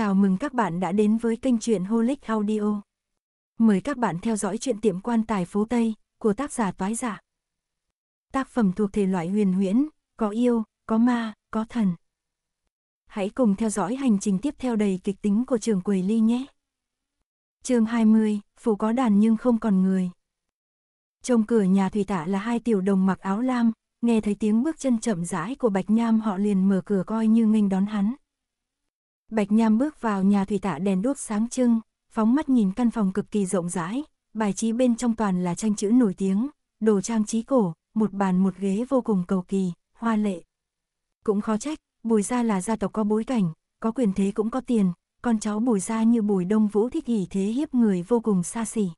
Chào mừng các bạn đã đến với kênh truyện Holic Audio. Mời các bạn theo dõi truyện tiệm quan tài phố Tây của tác giả Toái Giả. Dạ. Tác phẩm thuộc thể loại huyền huyễn, có yêu, có ma, có thần. Hãy cùng theo dõi hành trình tiếp theo đầy kịch tính của trường Quầy Ly nhé. chương 20, Phủ có đàn nhưng không còn người. Trong cửa nhà Thủy Tạ là hai tiểu đồng mặc áo lam, nghe thấy tiếng bước chân chậm rãi của Bạch Nham họ liền mở cửa coi như nghênh đón hắn. Bạch Nham bước vào nhà thủy tạ đèn đuốc sáng trưng, phóng mắt nhìn căn phòng cực kỳ rộng rãi, bài trí bên trong toàn là tranh chữ nổi tiếng, đồ trang trí cổ, một bàn một ghế vô cùng cầu kỳ, hoa lệ. Cũng khó trách, Bùi Gia là gia tộc có bối cảnh, có quyền thế cũng có tiền, con cháu Bùi Gia như Bùi Đông Vũ thích ỷ thế hiếp người vô cùng xa xỉ.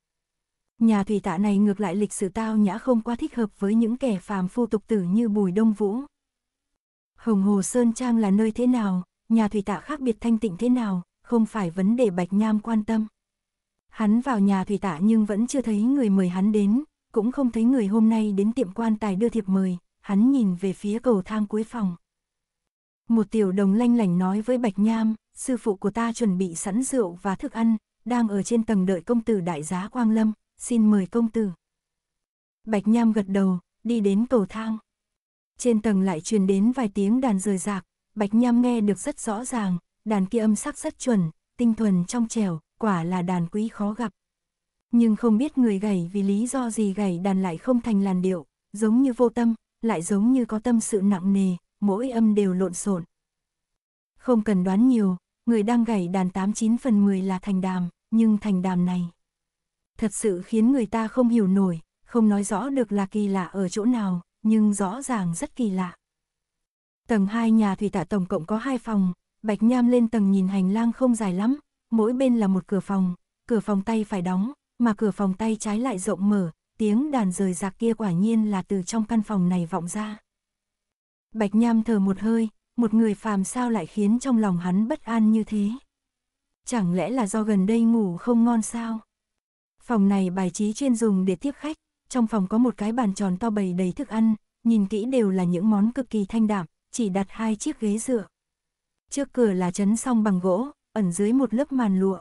Nhà thủy tạ này ngược lại lịch sử tao nhã không quá thích hợp với những kẻ phàm phu tục tử như Bùi Đông Vũ. Hồng Hồ Sơn Trang là nơi thế nào, nhà thủy tạ khác biệt thanh tịnh thế nào, không phải vấn đề Bạch Nham quan tâm. Hắn vào nhà thủy tạ nhưng vẫn chưa thấy người mời hắn đến, cũng không thấy người hôm nay đến tiệm quan tài đưa thiệp mời, hắn nhìn về phía cầu thang cuối phòng. Một tiểu đồng lanh lành nói với Bạch Nham, sư phụ của ta chuẩn bị sẵn rượu và thức ăn, đang ở trên tầng đợi công tử đại giá Quang Lâm, xin mời công tử. Bạch Nham gật đầu, đi đến cầu thang. Trên tầng lại truyền đến vài tiếng đàn rời rạc, Bạch Nham nghe được rất rõ ràng, đàn kia âm sắc rất chuẩn, tinh thuần trong trẻo, quả là đàn quý khó gặp. Nhưng không biết người gảy vì lý do gì gảy đàn lại không thành làn điệu, giống như vô tâm, lại giống như có tâm sự nặng nề, mỗi âm đều lộn xộn. Không cần đoán nhiều, người đang gảy đàn 89 phần 10 là thành đàm, nhưng thành đàm này. Thật sự khiến người ta không hiểu nổi, không nói rõ được là kỳ lạ ở chỗ nào, nhưng rõ ràng rất kỳ lạ. Tầng 2 nhà thủy tạ tổng cộng có 2 phòng, Bạch Nham lên tầng nhìn hành lang không dài lắm, mỗi bên là một cửa phòng, cửa phòng tay phải đóng, mà cửa phòng tay trái lại rộng mở, tiếng đàn rời rạc kia quả nhiên là từ trong căn phòng này vọng ra. Bạch Nham thở một hơi, một người phàm sao lại khiến trong lòng hắn bất an như thế. Chẳng lẽ là do gần đây ngủ không ngon sao? Phòng này bài trí chuyên dùng để tiếp khách, trong phòng có một cái bàn tròn to bầy đầy thức ăn, nhìn kỹ đều là những món cực kỳ thanh đạm, chỉ đặt hai chiếc ghế dựa. Trước cửa là chấn song bằng gỗ, ẩn dưới một lớp màn lụa.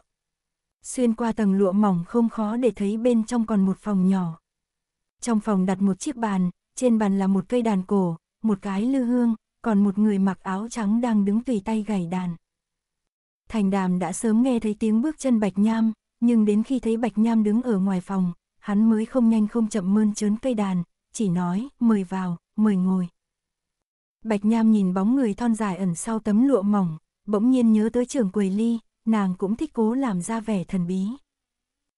Xuyên qua tầng lụa mỏng không khó để thấy bên trong còn một phòng nhỏ. Trong phòng đặt một chiếc bàn, trên bàn là một cây đàn cổ, một cái lư hương, còn một người mặc áo trắng đang đứng tùy tay gảy đàn. Thành đàm đã sớm nghe thấy tiếng bước chân Bạch Nham, nhưng đến khi thấy Bạch Nham đứng ở ngoài phòng, hắn mới không nhanh không chậm mơn trớn cây đàn, chỉ nói, mời vào, mời ngồi. Bạch Nham nhìn bóng người thon dài ẩn sau tấm lụa mỏng, bỗng nhiên nhớ tới trưởng quầy ly, nàng cũng thích cố làm ra vẻ thần bí.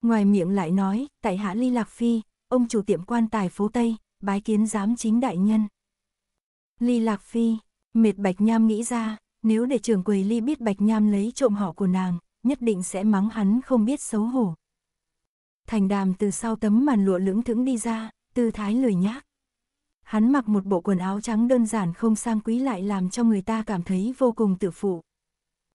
Ngoài miệng lại nói, tại hạ ly lạc phi, ông chủ tiệm quan tài phố Tây, bái kiến giám chính đại nhân. Ly lạc phi, mệt Bạch Nham nghĩ ra, nếu để trưởng quầy ly biết Bạch Nham lấy trộm họ của nàng, nhất định sẽ mắng hắn không biết xấu hổ. Thành đàm từ sau tấm màn lụa lưỡng thững đi ra, tư thái lười nhác hắn mặc một bộ quần áo trắng đơn giản không sang quý lại làm cho người ta cảm thấy vô cùng tự phụ.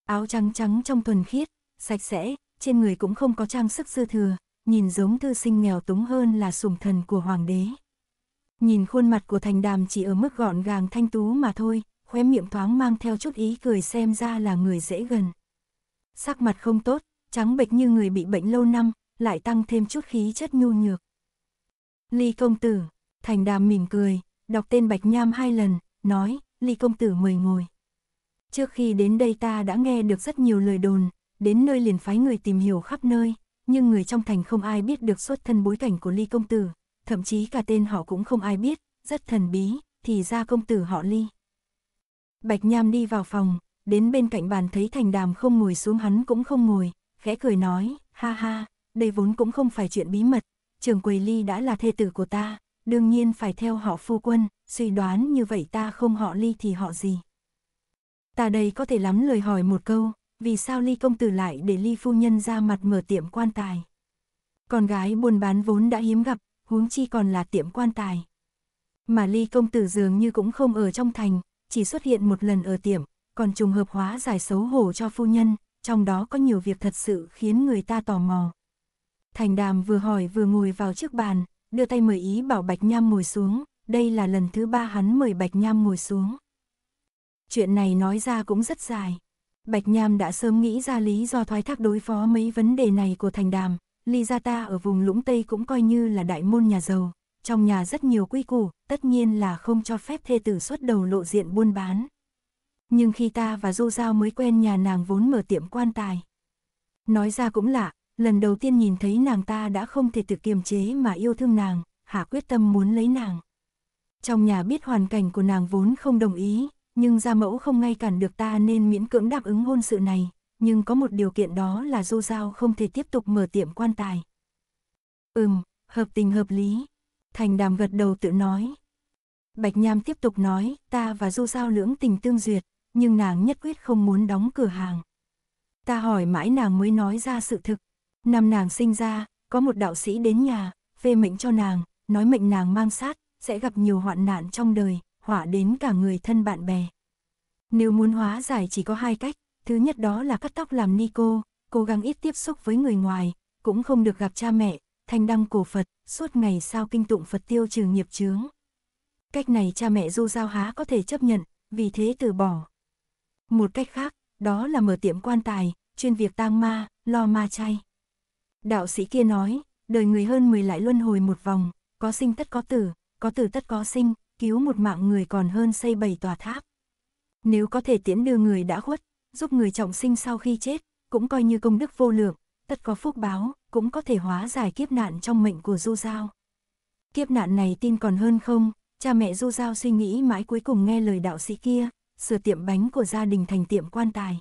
Áo trắng trắng trong thuần khiết, sạch sẽ, trên người cũng không có trang sức dư thừa, nhìn giống thư sinh nghèo túng hơn là sùng thần của hoàng đế. Nhìn khuôn mặt của thành đàm chỉ ở mức gọn gàng thanh tú mà thôi, khóe miệng thoáng mang theo chút ý cười xem ra là người dễ gần. Sắc mặt không tốt, trắng bệch như người bị bệnh lâu năm, lại tăng thêm chút khí chất nhu nhược. Ly công tử, Thành Đàm mỉm cười, đọc tên Bạch Nham hai lần, nói, Ly công tử mời ngồi. Trước khi đến đây ta đã nghe được rất nhiều lời đồn, đến nơi liền phái người tìm hiểu khắp nơi, nhưng người trong thành không ai biết được xuất thân bối cảnh của Ly công tử, thậm chí cả tên họ cũng không ai biết, rất thần bí, thì ra công tử họ Ly. Bạch Nham đi vào phòng, đến bên cạnh bàn thấy Thành Đàm không ngồi xuống hắn cũng không ngồi, khẽ cười nói, ha ha, đây vốn cũng không phải chuyện bí mật, trường Quỳ Ly đã là thê tử của ta, đương nhiên phải theo họ phu quân, suy đoán như vậy ta không họ ly thì họ gì. Ta đây có thể lắm lời hỏi một câu, vì sao ly công tử lại để ly phu nhân ra mặt mở tiệm quan tài. Con gái buôn bán vốn đã hiếm gặp, huống chi còn là tiệm quan tài. Mà ly công tử dường như cũng không ở trong thành, chỉ xuất hiện một lần ở tiệm, còn trùng hợp hóa giải xấu hổ cho phu nhân, trong đó có nhiều việc thật sự khiến người ta tò mò. Thành đàm vừa hỏi vừa ngồi vào trước bàn, đưa tay mời ý bảo Bạch Nham ngồi xuống, đây là lần thứ ba hắn mời Bạch Nham ngồi xuống. Chuyện này nói ra cũng rất dài. Bạch Nham đã sớm nghĩ ra lý do thoái thác đối phó mấy vấn đề này của thành đàm, ly gia ta ở vùng lũng Tây cũng coi như là đại môn nhà giàu, trong nhà rất nhiều quy củ, tất nhiên là không cho phép thê tử xuất đầu lộ diện buôn bán. Nhưng khi ta và Du Giao mới quen nhà nàng vốn mở tiệm quan tài. Nói ra cũng lạ, lần đầu tiên nhìn thấy nàng ta đã không thể tự kiềm chế mà yêu thương nàng, hạ quyết tâm muốn lấy nàng. Trong nhà biết hoàn cảnh của nàng vốn không đồng ý, nhưng gia mẫu không ngay cản được ta nên miễn cưỡng đáp ứng hôn sự này, nhưng có một điều kiện đó là Du Giao không thể tiếp tục mở tiệm quan tài. Ừm, hợp tình hợp lý. Thành đàm gật đầu tự nói. Bạch Nham tiếp tục nói, ta và Du Giao lưỡng tình tương duyệt, nhưng nàng nhất quyết không muốn đóng cửa hàng. Ta hỏi mãi nàng mới nói ra sự thực, Năm nàng sinh ra, có một đạo sĩ đến nhà, phê mệnh cho nàng, nói mệnh nàng mang sát, sẽ gặp nhiều hoạn nạn trong đời, họa đến cả người thân bạn bè. Nếu muốn hóa giải chỉ có hai cách, thứ nhất đó là cắt tóc làm ni cô, cố gắng ít tiếp xúc với người ngoài, cũng không được gặp cha mẹ, thanh đăng cổ Phật, suốt ngày sao kinh tụng Phật tiêu trừ nghiệp chướng. Cách này cha mẹ Du Giao Há có thể chấp nhận, vì thế từ bỏ. Một cách khác, đó là mở tiệm quan tài, chuyên việc tang ma, lo ma chay. Đạo sĩ kia nói, đời người hơn 10 lại luân hồi một vòng, có sinh tất có tử, có tử tất có sinh, cứu một mạng người còn hơn xây bảy tòa tháp. Nếu có thể tiễn đưa người đã khuất, giúp người trọng sinh sau khi chết, cũng coi như công đức vô lượng, tất có phúc báo, cũng có thể hóa giải kiếp nạn trong mệnh của Du Giao. Kiếp nạn này tin còn hơn không, cha mẹ Du Giao suy nghĩ mãi cuối cùng nghe lời đạo sĩ kia, sửa tiệm bánh của gia đình thành tiệm quan tài.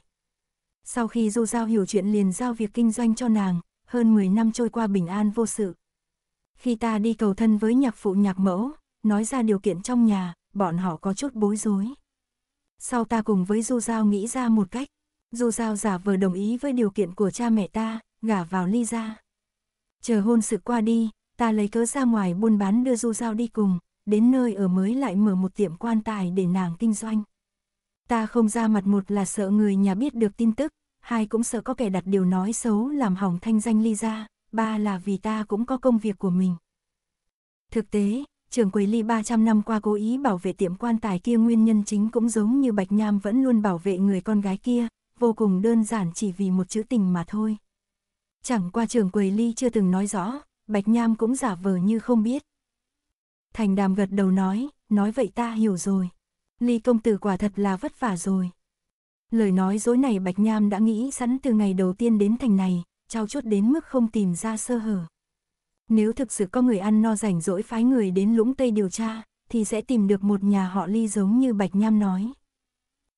Sau khi Du Giao hiểu chuyện liền giao việc kinh doanh cho nàng, hơn 10 năm trôi qua bình an vô sự. Khi ta đi cầu thân với nhạc phụ nhạc mẫu, nói ra điều kiện trong nhà, bọn họ có chút bối rối. Sau ta cùng với Du Giao nghĩ ra một cách, Du Giao giả vờ đồng ý với điều kiện của cha mẹ ta, gả vào ly ra. Chờ hôn sự qua đi, ta lấy cớ ra ngoài buôn bán đưa Du Giao đi cùng, đến nơi ở mới lại mở một tiệm quan tài để nàng kinh doanh. Ta không ra mặt một là sợ người nhà biết được tin tức, hai cũng sợ có kẻ đặt điều nói xấu làm hỏng thanh danh ly ra, ba là vì ta cũng có công việc của mình. Thực tế, trưởng quầy ly 300 năm qua cố ý bảo vệ tiệm quan tài kia nguyên nhân chính cũng giống như Bạch Nham vẫn luôn bảo vệ người con gái kia, vô cùng đơn giản chỉ vì một chữ tình mà thôi. Chẳng qua trưởng quầy ly chưa từng nói rõ, Bạch Nham cũng giả vờ như không biết. Thành đàm gật đầu nói, nói vậy ta hiểu rồi. Ly công tử quả thật là vất vả rồi. Lời nói dối này Bạch Nham đã nghĩ sẵn từ ngày đầu tiên đến thành này, trao chuốt đến mức không tìm ra sơ hở. Nếu thực sự có người ăn no rảnh rỗi phái người đến lũng Tây điều tra, thì sẽ tìm được một nhà họ ly giống như Bạch Nham nói.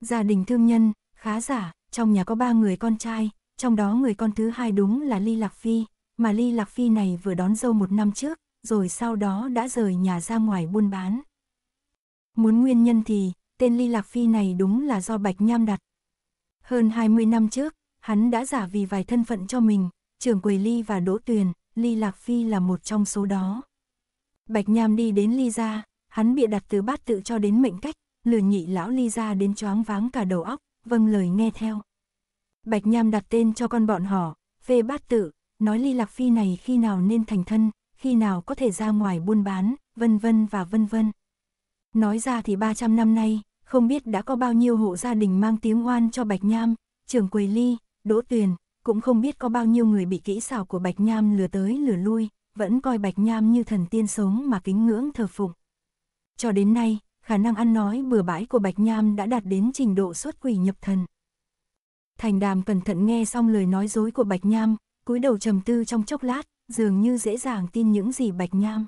Gia đình thương nhân, khá giả, trong nhà có ba người con trai, trong đó người con thứ hai đúng là Ly Lạc Phi, mà Ly Lạc Phi này vừa đón dâu một năm trước, rồi sau đó đã rời nhà ra ngoài buôn bán. Muốn nguyên nhân thì, tên Ly Lạc Phi này đúng là do Bạch Nham đặt, hơn 20 năm trước, hắn đã giả vì vài thân phận cho mình, trưởng quầy Ly và Đỗ Tuyền, Ly Lạc Phi là một trong số đó. Bạch Nham đi đến Ly gia hắn bịa đặt từ bát tự cho đến mệnh cách, lừa nhị lão Ly gia đến choáng váng cả đầu óc, vâng lời nghe theo. Bạch Nham đặt tên cho con bọn họ, phê bát tự, nói Ly Lạc Phi này khi nào nên thành thân, khi nào có thể ra ngoài buôn bán, vân vân và vân vân. Nói ra thì 300 năm nay, không biết đã có bao nhiêu hộ gia đình mang tiếng oan cho Bạch Nham, trưởng quỳ ly, đỗ tuyền, cũng không biết có bao nhiêu người bị kỹ xảo của Bạch Nham lừa tới lừa lui, vẫn coi Bạch Nham như thần tiên sống mà kính ngưỡng thờ phụng. Cho đến nay, khả năng ăn nói bừa bãi của Bạch Nham đã đạt đến trình độ xuất quỷ nhập thần. Thành Đàm cẩn thận nghe xong lời nói dối của Bạch Nham, cúi đầu trầm tư trong chốc lát, dường như dễ dàng tin những gì Bạch Nham.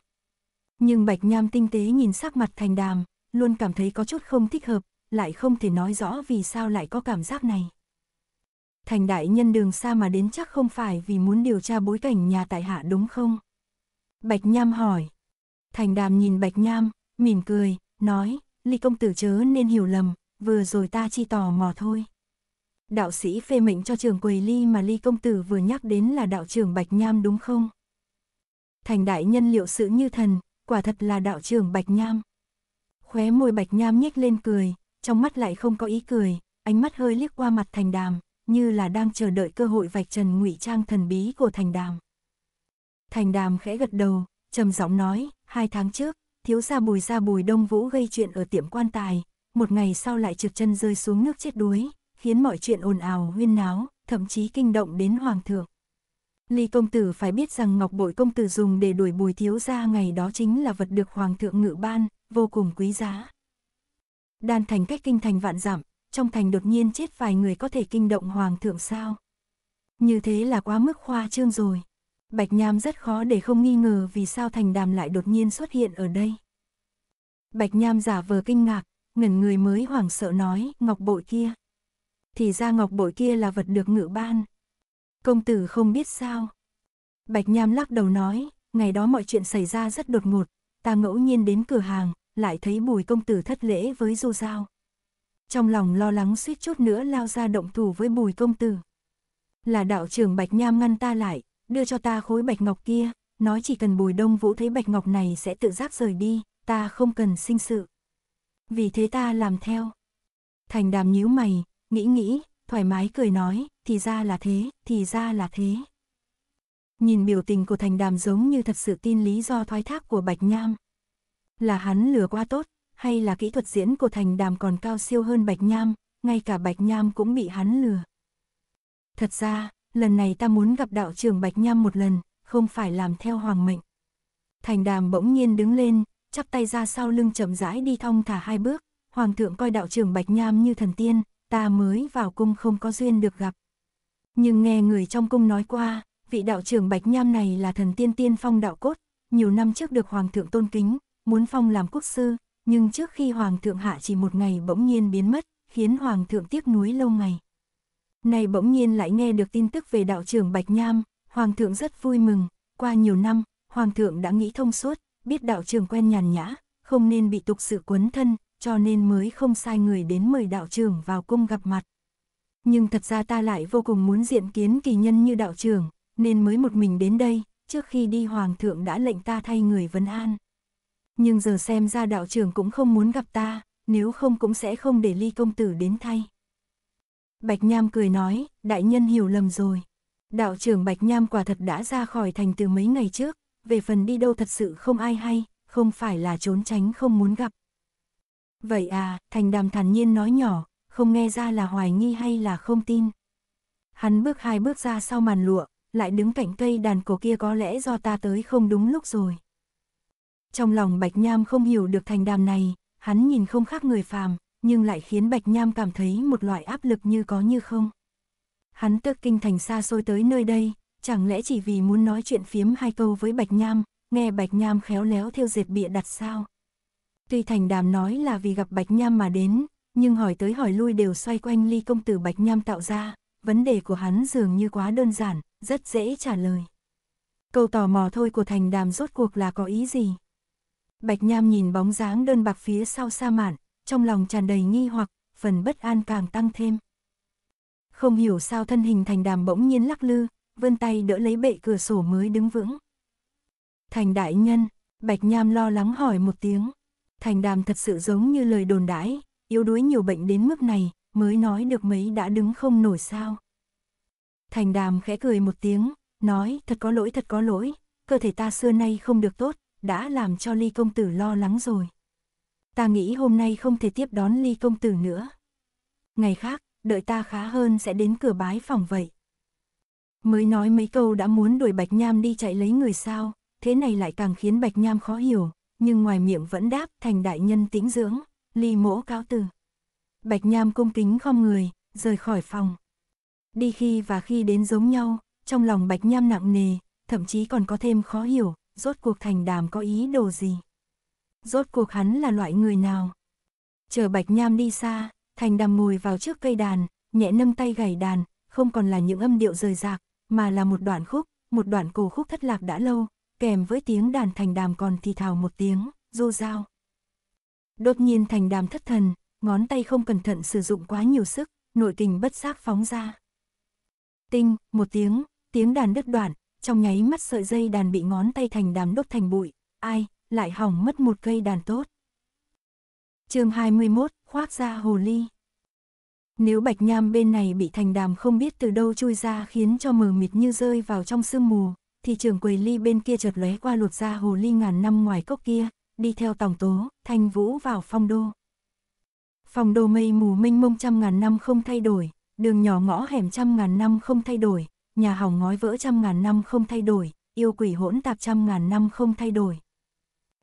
Nhưng Bạch Nham tinh tế nhìn sắc mặt Thành Đàm, luôn cảm thấy có chút không thích hợp, lại không thể nói rõ vì sao lại có cảm giác này. Thành đại nhân đường xa mà đến chắc không phải vì muốn điều tra bối cảnh nhà tại hạ đúng không? Bạch Nham hỏi. Thành đàm nhìn Bạch Nham, mỉm cười, nói, ly công tử chớ nên hiểu lầm, vừa rồi ta chi tò mò thôi. Đạo sĩ phê mệnh cho trường quầy ly mà ly công tử vừa nhắc đến là đạo trưởng Bạch Nham đúng không? Thành đại nhân liệu sự như thần, quả thật là đạo trưởng Bạch Nham khóe môi bạch nham nhếch lên cười, trong mắt lại không có ý cười, ánh mắt hơi liếc qua mặt thành đàm, như là đang chờ đợi cơ hội vạch trần ngụy trang thần bí của thành đàm. Thành đàm khẽ gật đầu, trầm giọng nói, hai tháng trước, thiếu gia bùi gia bùi đông vũ gây chuyện ở tiệm quan tài, một ngày sau lại trượt chân rơi xuống nước chết đuối, khiến mọi chuyện ồn ào huyên náo, thậm chí kinh động đến hoàng thượng. Ly công tử phải biết rằng ngọc bội công tử dùng để đuổi bùi thiếu gia ngày đó chính là vật được hoàng thượng ngự ban, vô cùng quý giá. Đan thành cách kinh thành vạn dặm, trong thành đột nhiên chết vài người có thể kinh động hoàng thượng sao. Như thế là quá mức khoa trương rồi. Bạch Nham rất khó để không nghi ngờ vì sao thành đàm lại đột nhiên xuất hiện ở đây. Bạch Nham giả vờ kinh ngạc, ngẩn người mới hoảng sợ nói, ngọc bội kia. Thì ra ngọc bội kia là vật được ngự ban. Công tử không biết sao. Bạch Nham lắc đầu nói, ngày đó mọi chuyện xảy ra rất đột ngột, ta ngẫu nhiên đến cửa hàng, lại thấy bùi công tử thất lễ với du giao. Trong lòng lo lắng suýt chút nữa lao ra động thủ với bùi công tử. Là đạo trưởng Bạch Nham ngăn ta lại, đưa cho ta khối bạch ngọc kia, nói chỉ cần bùi đông vũ thấy bạch ngọc này sẽ tự giác rời đi, ta không cần sinh sự. Vì thế ta làm theo. Thành đàm nhíu mày, nghĩ nghĩ, thoải mái cười nói, thì ra là thế, thì ra là thế. Nhìn biểu tình của thành đàm giống như thật sự tin lý do thoái thác của Bạch Nham. Là hắn lừa qua tốt, hay là kỹ thuật diễn của thành đàm còn cao siêu hơn Bạch Nham, ngay cả Bạch Nham cũng bị hắn lừa. Thật ra, lần này ta muốn gặp đạo trưởng Bạch Nham một lần, không phải làm theo hoàng mệnh. Thành đàm bỗng nhiên đứng lên, chắp tay ra sau lưng chậm rãi đi thong thả hai bước, hoàng thượng coi đạo trưởng Bạch Nham như thần tiên, ta mới vào cung không có duyên được gặp. Nhưng nghe người trong cung nói qua, vị đạo trưởng Bạch Nham này là thần tiên tiên phong đạo cốt, nhiều năm trước được Hoàng thượng tôn kính, muốn phong làm quốc sư, nhưng trước khi Hoàng thượng hạ chỉ một ngày bỗng nhiên biến mất, khiến Hoàng thượng tiếc nuối lâu ngày. Này bỗng nhiên lại nghe được tin tức về đạo trưởng Bạch Nham, Hoàng thượng rất vui mừng, qua nhiều năm, Hoàng thượng đã nghĩ thông suốt, biết đạo trưởng quen nhàn nhã, không nên bị tục sự quấn thân, cho nên mới không sai người đến mời đạo trưởng vào cung gặp mặt. Nhưng thật ra ta lại vô cùng muốn diện kiến kỳ nhân như đạo trưởng, nên mới một mình đến đây, trước khi đi hoàng thượng đã lệnh ta thay người vấn an. Nhưng giờ xem ra đạo trưởng cũng không muốn gặp ta, nếu không cũng sẽ không để ly công tử đến thay. Bạch Nham cười nói, đại nhân hiểu lầm rồi. Đạo trưởng Bạch Nham quả thật đã ra khỏi thành từ mấy ngày trước, về phần đi đâu thật sự không ai hay, không phải là trốn tránh không muốn gặp. Vậy à, thành đàm thản nhiên nói nhỏ, không nghe ra là hoài nghi hay là không tin. Hắn bước hai bước ra sau màn lụa, lại đứng cạnh cây đàn cổ kia có lẽ do ta tới không đúng lúc rồi. Trong lòng Bạch Nham không hiểu được thành đàm này, hắn nhìn không khác người phàm, nhưng lại khiến Bạch Nham cảm thấy một loại áp lực như có như không. Hắn tức kinh thành xa xôi tới nơi đây, chẳng lẽ chỉ vì muốn nói chuyện phiếm hai câu với Bạch Nham, nghe Bạch Nham khéo léo theo dệt bịa đặt sao? Tuy thành đàm nói là vì gặp Bạch Nham mà đến, nhưng hỏi tới hỏi lui đều xoay quanh ly công tử Bạch Nham tạo ra, vấn đề của hắn dường như quá đơn giản, rất dễ trả lời. Câu tò mò thôi của thành đàm rốt cuộc là có ý gì? Bạch Nham nhìn bóng dáng đơn bạc phía sau sa mạn, trong lòng tràn đầy nghi hoặc, phần bất an càng tăng thêm. Không hiểu sao thân hình thành đàm bỗng nhiên lắc lư, vươn tay đỡ lấy bệ cửa sổ mới đứng vững. Thành đại nhân, Bạch Nham lo lắng hỏi một tiếng. Thành đàm thật sự giống như lời đồn đãi, yếu đuối nhiều bệnh đến mức này, mới nói được mấy đã đứng không nổi sao. Thành đàm khẽ cười một tiếng, nói thật có lỗi thật có lỗi, cơ thể ta xưa nay không được tốt, đã làm cho ly công tử lo lắng rồi. Ta nghĩ hôm nay không thể tiếp đón ly công tử nữa. Ngày khác, đợi ta khá hơn sẽ đến cửa bái phòng vậy. Mới nói mấy câu đã muốn đuổi Bạch Nham đi chạy lấy người sao, thế này lại càng khiến Bạch Nham khó hiểu, nhưng ngoài miệng vẫn đáp thành đại nhân tĩnh dưỡng, ly mỗ cáo từ. Bạch Nham cung kính khom người, rời khỏi phòng. Đi khi và khi đến giống nhau, trong lòng Bạch Nham nặng nề, thậm chí còn có thêm khó hiểu, rốt cuộc thành đàm có ý đồ gì. Rốt cuộc hắn là loại người nào? Chờ Bạch Nham đi xa, thành đàm ngồi vào trước cây đàn, nhẹ nâng tay gảy đàn, không còn là những âm điệu rời rạc, mà là một đoạn khúc, một đoạn cổ khúc thất lạc đã lâu, kèm với tiếng đàn thành đàm còn thì thào một tiếng, du dao. Đột nhiên thành đàm thất thần, ngón tay không cẩn thận sử dụng quá nhiều sức, nội tình bất giác phóng ra. Tinh, một tiếng, tiếng đàn đứt đoạn, trong nháy mắt sợi dây đàn bị ngón tay thành đám đốt thành bụi, ai, lại hỏng mất một cây đàn tốt. chương 21, khoác ra hồ ly. Nếu bạch nham bên này bị thành đàm không biết từ đâu chui ra khiến cho mờ mịt như rơi vào trong sương mù, thì trường quầy ly bên kia chợt lóe qua lột ra hồ ly ngàn năm ngoài cốc kia, đi theo tổng tố, thanh vũ vào phong đô. Phòng đồ mây mù mênh mông trăm ngàn năm không thay đổi, đường nhỏ ngõ hẻm trăm ngàn năm không thay đổi, nhà hỏng ngói vỡ trăm ngàn năm không thay đổi, yêu quỷ hỗn tạp trăm ngàn năm không thay đổi.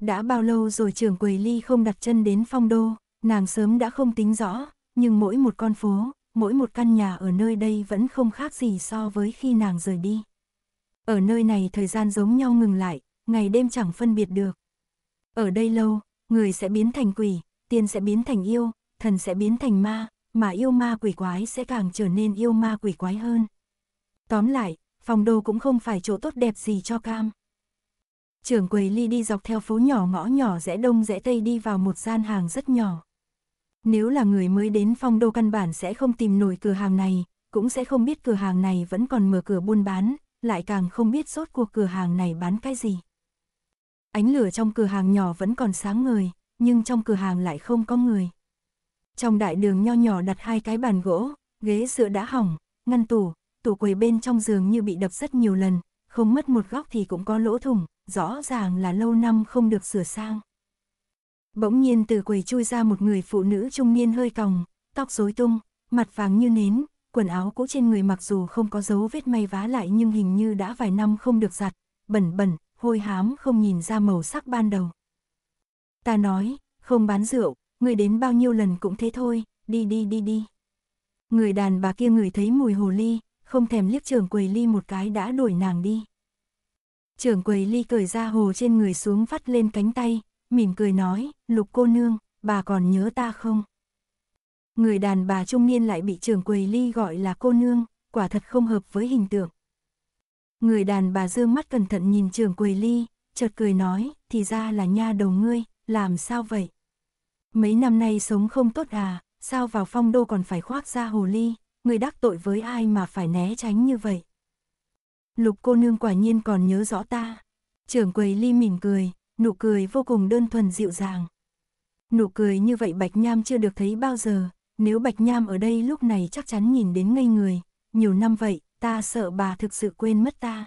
Đã bao lâu rồi trưởng quầy ly không đặt chân đến phong đô, nàng sớm đã không tính rõ, nhưng mỗi một con phố, mỗi một căn nhà ở nơi đây vẫn không khác gì so với khi nàng rời đi. Ở nơi này thời gian giống nhau ngừng lại, ngày đêm chẳng phân biệt được. Ở đây lâu, người sẽ biến thành quỷ, tiền sẽ biến thành yêu, thần sẽ biến thành ma, mà yêu ma quỷ quái sẽ càng trở nên yêu ma quỷ quái hơn. Tóm lại, phòng đô cũng không phải chỗ tốt đẹp gì cho cam. Trưởng quầy ly đi dọc theo phố nhỏ ngõ nhỏ rẽ đông rẽ tây đi vào một gian hàng rất nhỏ. Nếu là người mới đến phong đô căn bản sẽ không tìm nổi cửa hàng này, cũng sẽ không biết cửa hàng này vẫn còn mở cửa buôn bán, lại càng không biết sốt cuộc cửa hàng này bán cái gì. Ánh lửa trong cửa hàng nhỏ vẫn còn sáng người nhưng trong cửa hàng lại không có người. Trong đại đường nho nhỏ đặt hai cái bàn gỗ, ghế dựa đã hỏng, ngăn tủ, tủ quầy bên trong giường như bị đập rất nhiều lần, không mất một góc thì cũng có lỗ thủng, rõ ràng là lâu năm không được sửa sang. Bỗng nhiên từ quầy chui ra một người phụ nữ trung niên hơi còng, tóc rối tung, mặt vàng như nến, quần áo cũ trên người mặc dù không có dấu vết may vá lại nhưng hình như đã vài năm không được giặt, bẩn bẩn, hôi hám không nhìn ra màu sắc ban đầu. Ta nói, không bán rượu, người đến bao nhiêu lần cũng thế thôi, đi đi đi đi. Người đàn bà kia người thấy mùi hồ ly, không thèm liếc trưởng quầy ly một cái đã đuổi nàng đi. Trưởng quầy ly cởi ra hồ trên người xuống vắt lên cánh tay, mỉm cười nói, lục cô nương, bà còn nhớ ta không? Người đàn bà trung niên lại bị trưởng quầy ly gọi là cô nương, quả thật không hợp với hình tượng. Người đàn bà dương mắt cẩn thận nhìn trưởng quầy ly, chợt cười nói, thì ra là nha đầu ngươi, làm sao vậy? Mấy năm nay sống không tốt à, sao vào phong đô còn phải khoác ra hồ ly, người đắc tội với ai mà phải né tránh như vậy. Lục cô nương quả nhiên còn nhớ rõ ta. Trưởng quầy ly mỉm cười, nụ cười vô cùng đơn thuần dịu dàng. Nụ cười như vậy Bạch Nham chưa được thấy bao giờ, nếu Bạch Nham ở đây lúc này chắc chắn nhìn đến ngây người, nhiều năm vậy, ta sợ bà thực sự quên mất ta.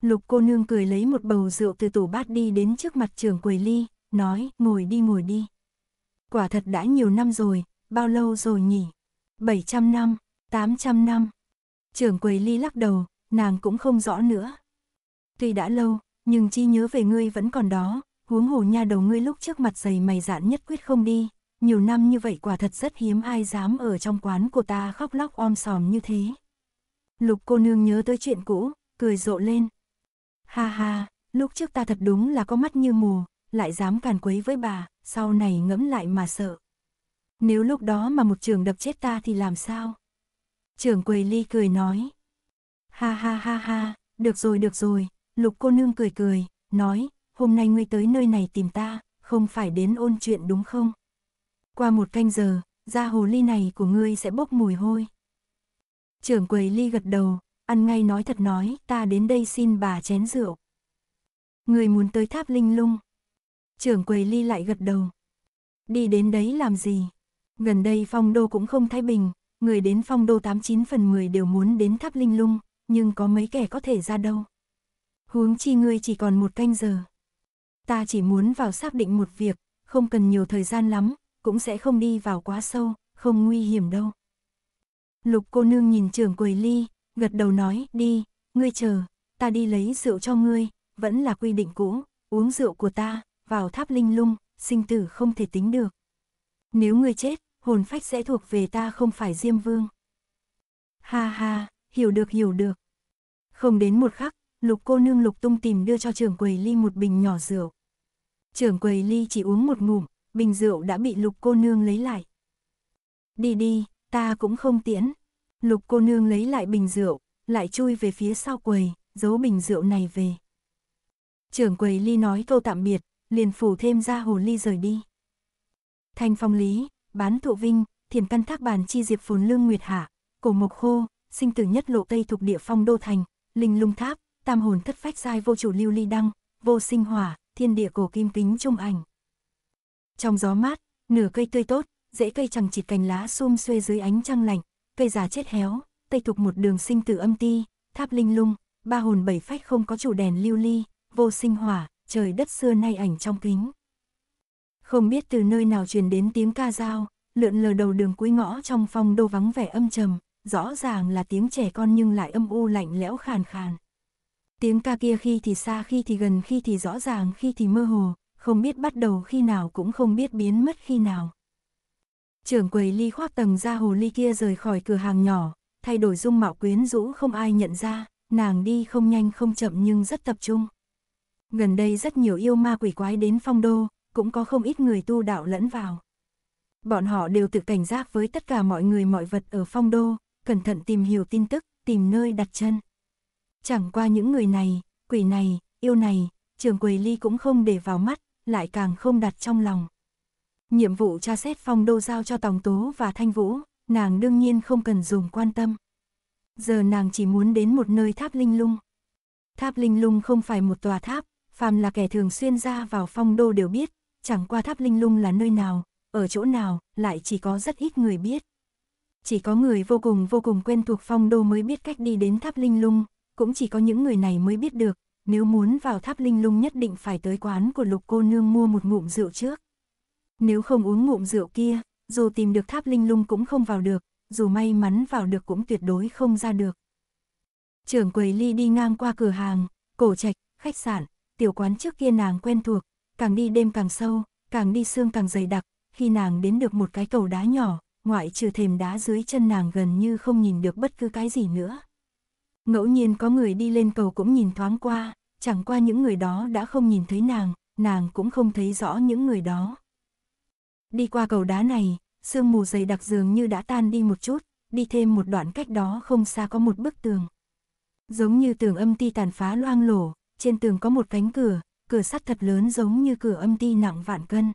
Lục cô nương cười lấy một bầu rượu từ tủ bát đi đến trước mặt trưởng quầy ly, nói, ngồi đi ngồi đi quả thật đã nhiều năm rồi, bao lâu rồi nhỉ? 700 năm, 800 năm. Trưởng quầy ly lắc đầu, nàng cũng không rõ nữa. Tuy đã lâu, nhưng chi nhớ về ngươi vẫn còn đó, huống hồ nha đầu ngươi lúc trước mặt dày mày dạn nhất quyết không đi. Nhiều năm như vậy quả thật rất hiếm ai dám ở trong quán của ta khóc lóc om sòm như thế. Lục cô nương nhớ tới chuyện cũ, cười rộ lên. Ha ha, lúc trước ta thật đúng là có mắt như mù, lại dám càn quấy với bà, sau này ngẫm lại mà sợ. Nếu lúc đó mà một trường đập chết ta thì làm sao? trường quầy ly cười nói. Ha ha ha ha, được rồi được rồi, lục cô nương cười cười, nói, hôm nay ngươi tới nơi này tìm ta, không phải đến ôn chuyện đúng không? Qua một canh giờ, da hồ ly này của ngươi sẽ bốc mùi hôi. Trưởng quầy ly gật đầu, ăn ngay nói thật nói, ta đến đây xin bà chén rượu. Người muốn tới tháp linh lung, Trưởng quầy ly lại gật đầu. Đi đến đấy làm gì? Gần đây phong đô cũng không thái bình, người đến phong đô 89 phần 10 đều muốn đến tháp linh lung, nhưng có mấy kẻ có thể ra đâu. Huống chi ngươi chỉ còn một canh giờ. Ta chỉ muốn vào xác định một việc, không cần nhiều thời gian lắm, cũng sẽ không đi vào quá sâu, không nguy hiểm đâu. Lục cô nương nhìn trưởng quầy ly, gật đầu nói, đi, ngươi chờ, ta đi lấy rượu cho ngươi, vẫn là quy định cũ, uống rượu của ta, vào tháp linh lung, sinh tử không thể tính được. Nếu ngươi chết, hồn phách sẽ thuộc về ta không phải Diêm Vương. Ha ha, hiểu được hiểu được. Không đến một khắc, lục cô nương lục tung tìm đưa cho trưởng quầy ly một bình nhỏ rượu. Trưởng quầy ly chỉ uống một ngụm, bình rượu đã bị lục cô nương lấy lại. Đi đi, ta cũng không tiễn. Lục cô nương lấy lại bình rượu, lại chui về phía sau quầy, giấu bình rượu này về. Trưởng quầy ly nói câu tạm biệt, liền phủ thêm ra hồ ly rời đi. Thành phong lý, bán thụ vinh, thiền căn thác bàn chi diệp phồn lương nguyệt hạ, cổ mộc khô, sinh tử nhất lộ tây thuộc địa phong đô thành, linh lung tháp, tam hồn thất phách sai vô chủ lưu ly đăng, vô sinh hỏa, thiên địa cổ kim kính trung ảnh. Trong gió mát, nửa cây tươi tốt, dễ cây chẳng chịt cành lá xum xuê dưới ánh trăng lạnh, cây già chết héo, tây thuộc một đường sinh tử âm ti, tháp linh lung, ba hồn bảy phách không có chủ đèn lưu ly, vô sinh hỏa, trời đất xưa nay ảnh trong kính. Không biết từ nơi nào truyền đến tiếng ca dao, lượn lờ đầu đường cuối ngõ trong phong đô vắng vẻ âm trầm, rõ ràng là tiếng trẻ con nhưng lại âm u lạnh lẽo khàn khàn. Tiếng ca kia khi thì xa khi thì gần khi thì rõ ràng khi thì mơ hồ, không biết bắt đầu khi nào cũng không biết biến mất khi nào. Trưởng quầy ly khoác tầng ra hồ ly kia rời khỏi cửa hàng nhỏ, thay đổi dung mạo quyến rũ không ai nhận ra, nàng đi không nhanh không chậm nhưng rất tập trung gần đây rất nhiều yêu ma quỷ quái đến phong đô, cũng có không ít người tu đạo lẫn vào. Bọn họ đều tự cảnh giác với tất cả mọi người mọi vật ở phong đô, cẩn thận tìm hiểu tin tức, tìm nơi đặt chân. Chẳng qua những người này, quỷ này, yêu này, trường quầy ly cũng không để vào mắt, lại càng không đặt trong lòng. Nhiệm vụ tra xét phong đô giao cho Tòng Tố và Thanh Vũ, nàng đương nhiên không cần dùng quan tâm. Giờ nàng chỉ muốn đến một nơi tháp linh lung. Tháp linh lung không phải một tòa tháp, phàm là kẻ thường xuyên ra vào phong đô đều biết, chẳng qua tháp linh lung là nơi nào, ở chỗ nào, lại chỉ có rất ít người biết. Chỉ có người vô cùng vô cùng quen thuộc phong đô mới biết cách đi đến tháp linh lung, cũng chỉ có những người này mới biết được, nếu muốn vào tháp linh lung nhất định phải tới quán của lục cô nương mua một ngụm rượu trước. Nếu không uống ngụm rượu kia, dù tìm được tháp linh lung cũng không vào được, dù may mắn vào được cũng tuyệt đối không ra được. Trưởng quầy ly đi ngang qua cửa hàng, cổ trạch, khách sạn, tiểu quán trước kia nàng quen thuộc, càng đi đêm càng sâu, càng đi xương càng dày đặc, khi nàng đến được một cái cầu đá nhỏ, ngoại trừ thềm đá dưới chân nàng gần như không nhìn được bất cứ cái gì nữa. Ngẫu nhiên có người đi lên cầu cũng nhìn thoáng qua, chẳng qua những người đó đã không nhìn thấy nàng, nàng cũng không thấy rõ những người đó. Đi qua cầu đá này, sương mù dày đặc dường như đã tan đi một chút, đi thêm một đoạn cách đó không xa có một bức tường. Giống như tường âm ti tàn phá loang lổ, trên tường có một cánh cửa, cửa sắt thật lớn giống như cửa âm ti nặng vạn cân.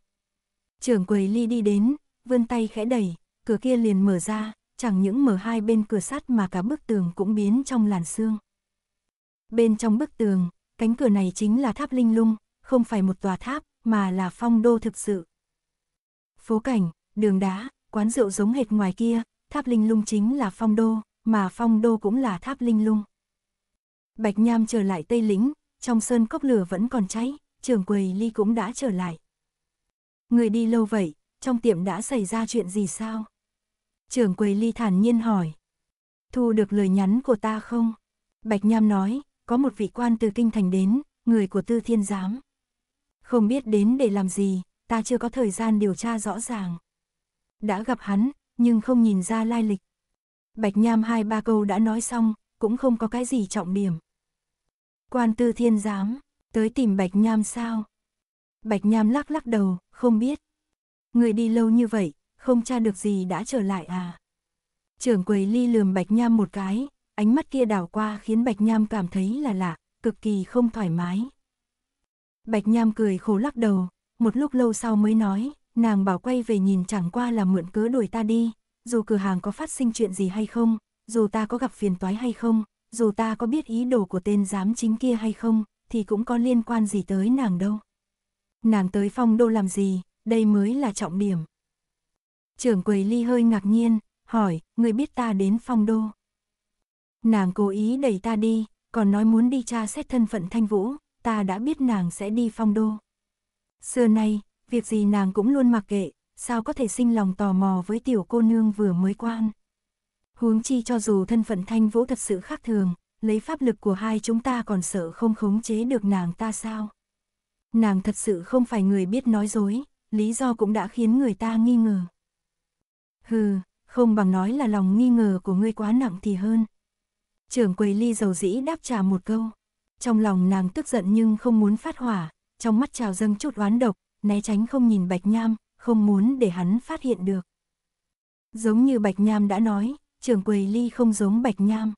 Trưởng quầy ly đi đến, vươn tay khẽ đẩy, cửa kia liền mở ra, chẳng những mở hai bên cửa sắt mà cả bức tường cũng biến trong làn xương. Bên trong bức tường, cánh cửa này chính là tháp linh lung, không phải một tòa tháp, mà là phong đô thực sự. Phố cảnh, đường đá, quán rượu giống hệt ngoài kia, tháp linh lung chính là phong đô, mà phong đô cũng là tháp linh lung. Bạch Nham trở lại Tây Lĩnh, trong sơn cốc lửa vẫn còn cháy, trưởng quầy ly cũng đã trở lại. Người đi lâu vậy, trong tiệm đã xảy ra chuyện gì sao? Trưởng quầy ly thản nhiên hỏi. Thu được lời nhắn của ta không? Bạch Nham nói, có một vị quan từ kinh thành đến, người của tư thiên giám. Không biết đến để làm gì, ta chưa có thời gian điều tra rõ ràng. Đã gặp hắn, nhưng không nhìn ra lai lịch. Bạch Nham hai ba câu đã nói xong, cũng không có cái gì trọng điểm. Quan tư thiên giám, tới tìm Bạch Nham sao? Bạch Nham lắc lắc đầu, không biết. Người đi lâu như vậy, không tra được gì đã trở lại à? Trưởng quầy ly lườm Bạch Nham một cái, ánh mắt kia đảo qua khiến Bạch Nham cảm thấy là lạ, cực kỳ không thoải mái. Bạch Nham cười khổ lắc đầu, một lúc lâu sau mới nói, nàng bảo quay về nhìn chẳng qua là mượn cớ đuổi ta đi, dù cửa hàng có phát sinh chuyện gì hay không, dù ta có gặp phiền toái hay không, dù ta có biết ý đồ của tên giám chính kia hay không, thì cũng có liên quan gì tới nàng đâu. Nàng tới phong đô làm gì, đây mới là trọng điểm. Trưởng quầy ly hơi ngạc nhiên, hỏi, người biết ta đến phong đô. Nàng cố ý đẩy ta đi, còn nói muốn đi tra xét thân phận thanh vũ, ta đã biết nàng sẽ đi phong đô. Xưa nay, việc gì nàng cũng luôn mặc kệ, sao có thể sinh lòng tò mò với tiểu cô nương vừa mới quan huống chi cho dù thân phận thanh vũ thật sự khác thường, lấy pháp lực của hai chúng ta còn sợ không khống chế được nàng ta sao. Nàng thật sự không phải người biết nói dối, lý do cũng đã khiến người ta nghi ngờ. Hừ, không bằng nói là lòng nghi ngờ của ngươi quá nặng thì hơn. Trưởng quầy ly dầu dĩ đáp trả một câu. Trong lòng nàng tức giận nhưng không muốn phát hỏa, trong mắt trào dâng chút oán độc, né tránh không nhìn Bạch Nham, không muốn để hắn phát hiện được. Giống như Bạch Nham đã nói, trưởng quầy ly không giống bạch nham.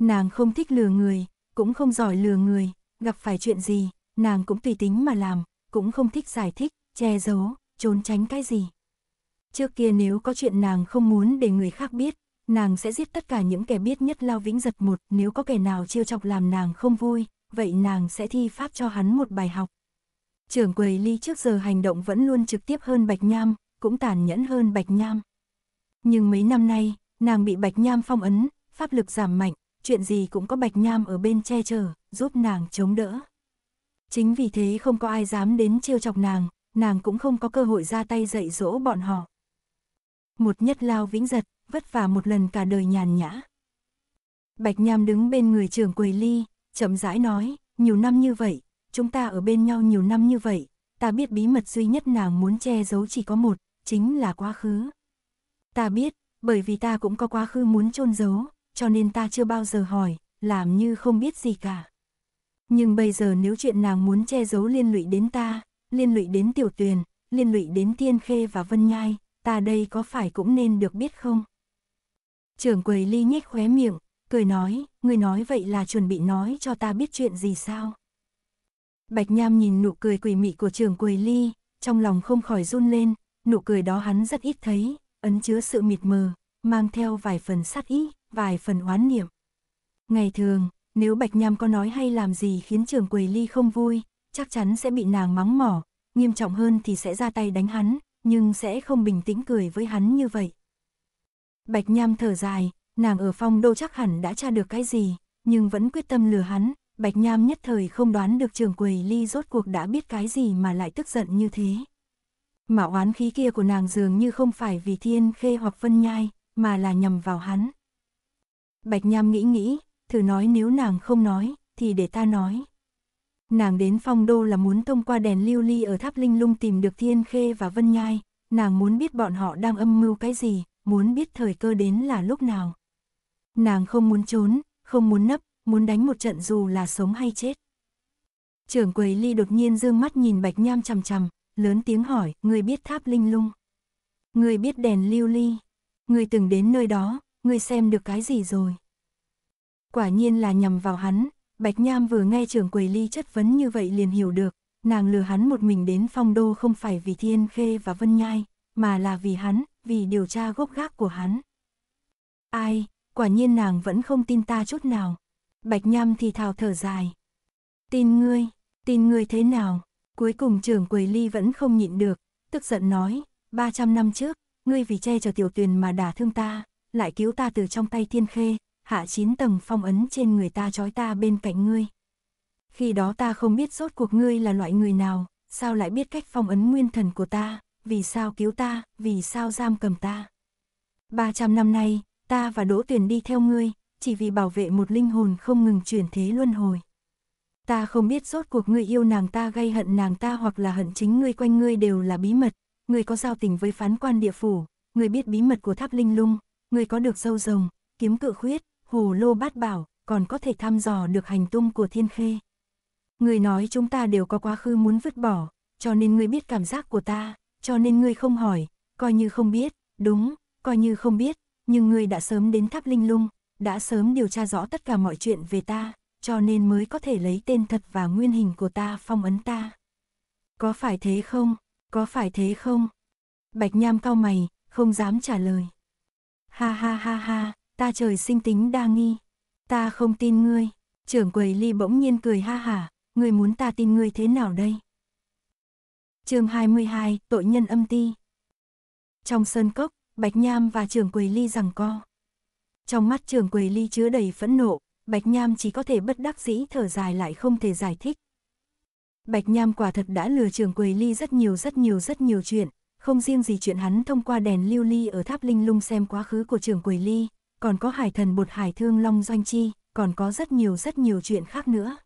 Nàng không thích lừa người, cũng không giỏi lừa người, gặp phải chuyện gì, nàng cũng tùy tính mà làm, cũng không thích giải thích, che giấu, trốn tránh cái gì. Trước kia nếu có chuyện nàng không muốn để người khác biết, nàng sẽ giết tất cả những kẻ biết nhất lao vĩnh giật một, nếu có kẻ nào chiêu chọc làm nàng không vui, vậy nàng sẽ thi pháp cho hắn một bài học. Trưởng quầy ly trước giờ hành động vẫn luôn trực tiếp hơn Bạch Nham, cũng tàn nhẫn hơn Bạch Nham. Nhưng mấy năm nay, nàng bị bạch nham phong ấn, pháp lực giảm mạnh, chuyện gì cũng có bạch nham ở bên che chở, giúp nàng chống đỡ. Chính vì thế không có ai dám đến trêu chọc nàng, nàng cũng không có cơ hội ra tay dạy dỗ bọn họ. Một nhất lao vĩnh giật, vất vả một lần cả đời nhàn nhã. Bạch Nham đứng bên người trưởng quầy ly, chậm rãi nói, nhiều năm như vậy, chúng ta ở bên nhau nhiều năm như vậy, ta biết bí mật duy nhất nàng muốn che giấu chỉ có một, chính là quá khứ. Ta biết, bởi vì ta cũng có quá khứ muốn chôn giấu, cho nên ta chưa bao giờ hỏi, làm như không biết gì cả. Nhưng bây giờ nếu chuyện nàng muốn che giấu liên lụy đến ta, liên lụy đến tiểu tuyền, liên lụy đến tiên khê và vân nhai, ta đây có phải cũng nên được biết không? Trưởng quầy ly nhếch khóe miệng, cười nói, người nói vậy là chuẩn bị nói cho ta biết chuyện gì sao? Bạch Nham nhìn nụ cười quỷ mị của Trường quầy ly, trong lòng không khỏi run lên, nụ cười đó hắn rất ít thấy, ấn chứa sự mịt mờ, mang theo vài phần sát ý, vài phần oán niệm. Ngày thường, nếu Bạch Nham có nói hay làm gì khiến trường quầy ly không vui, chắc chắn sẽ bị nàng mắng mỏ, nghiêm trọng hơn thì sẽ ra tay đánh hắn, nhưng sẽ không bình tĩnh cười với hắn như vậy. Bạch Nham thở dài, nàng ở phong đô chắc hẳn đã tra được cái gì, nhưng vẫn quyết tâm lừa hắn, Bạch Nham nhất thời không đoán được trường quầy ly rốt cuộc đã biết cái gì mà lại tức giận như thế. Mà oán khí kia của nàng dường như không phải vì thiên khê hoặc vân nhai, mà là nhầm vào hắn. Bạch Nham nghĩ nghĩ, thử nói nếu nàng không nói, thì để ta nói. Nàng đến phong đô là muốn thông qua đèn lưu ly ở tháp linh lung tìm được thiên khê và vân nhai, nàng muốn biết bọn họ đang âm mưu cái gì, muốn biết thời cơ đến là lúc nào. Nàng không muốn trốn, không muốn nấp, muốn đánh một trận dù là sống hay chết. Trưởng quầy ly đột nhiên dương mắt nhìn Bạch Nham chằm chằm, lớn tiếng hỏi, người biết tháp linh lung. Người biết đèn lưu ly. Người từng đến nơi đó, người xem được cái gì rồi. Quả nhiên là nhằm vào hắn, Bạch Nham vừa nghe trưởng quầy ly chất vấn như vậy liền hiểu được, nàng lừa hắn một mình đến phong đô không phải vì Thiên Khê và Vân Nhai, mà là vì hắn, vì điều tra gốc gác của hắn. Ai, quả nhiên nàng vẫn không tin ta chút nào. Bạch Nham thì thào thở dài. Tin ngươi, tin ngươi thế nào? Cuối cùng trường quầy ly vẫn không nhịn được, tức giận nói, 300 năm trước, ngươi vì che chở tiểu tuyền mà đả thương ta, lại cứu ta từ trong tay thiên khê, hạ chín tầng phong ấn trên người ta trói ta bên cạnh ngươi. Khi đó ta không biết rốt cuộc ngươi là loại người nào, sao lại biết cách phong ấn nguyên thần của ta, vì sao cứu ta, vì sao giam cầm ta. 300 năm nay, ta và Đỗ Tuyền đi theo ngươi, chỉ vì bảo vệ một linh hồn không ngừng chuyển thế luân hồi. Ta không biết rốt cuộc ngươi yêu nàng ta gây hận nàng ta hoặc là hận chính ngươi quanh ngươi đều là bí mật, ngươi có giao tình với phán quan địa phủ, ngươi biết bí mật của tháp linh lung, ngươi có được dâu rồng, kiếm cự khuyết, hồ lô bát bảo, còn có thể thăm dò được hành tung của thiên khê. Ngươi nói chúng ta đều có quá khứ muốn vứt bỏ, cho nên ngươi biết cảm giác của ta, cho nên ngươi không hỏi, coi như không biết, đúng, coi như không biết, nhưng ngươi đã sớm đến tháp linh lung, đã sớm điều tra rõ tất cả mọi chuyện về ta, cho nên mới có thể lấy tên thật và nguyên hình của ta phong ấn ta. Có phải thế không? Có phải thế không? Bạch Nham cao mày, không dám trả lời. Ha ha ha ha, ta trời sinh tính đa nghi. Ta không tin ngươi. Trưởng quầy ly bỗng nhiên cười ha hả, ngươi muốn ta tin ngươi thế nào đây? chương 22, tội nhân âm ti. Trong sơn cốc, Bạch Nham và trưởng quầy ly rằng co. Trong mắt trưởng quầy ly chứa đầy phẫn nộ, Bạch Nham chỉ có thể bất đắc dĩ thở dài lại không thể giải thích. Bạch Nham quả thật đã lừa trường Quầy Ly rất nhiều rất nhiều rất nhiều chuyện, không riêng gì chuyện hắn thông qua đèn lưu ly ở tháp linh lung xem quá khứ của trường Quầy Ly, còn có hải thần bột hải thương Long Doanh Chi, còn có rất nhiều rất nhiều chuyện khác nữa.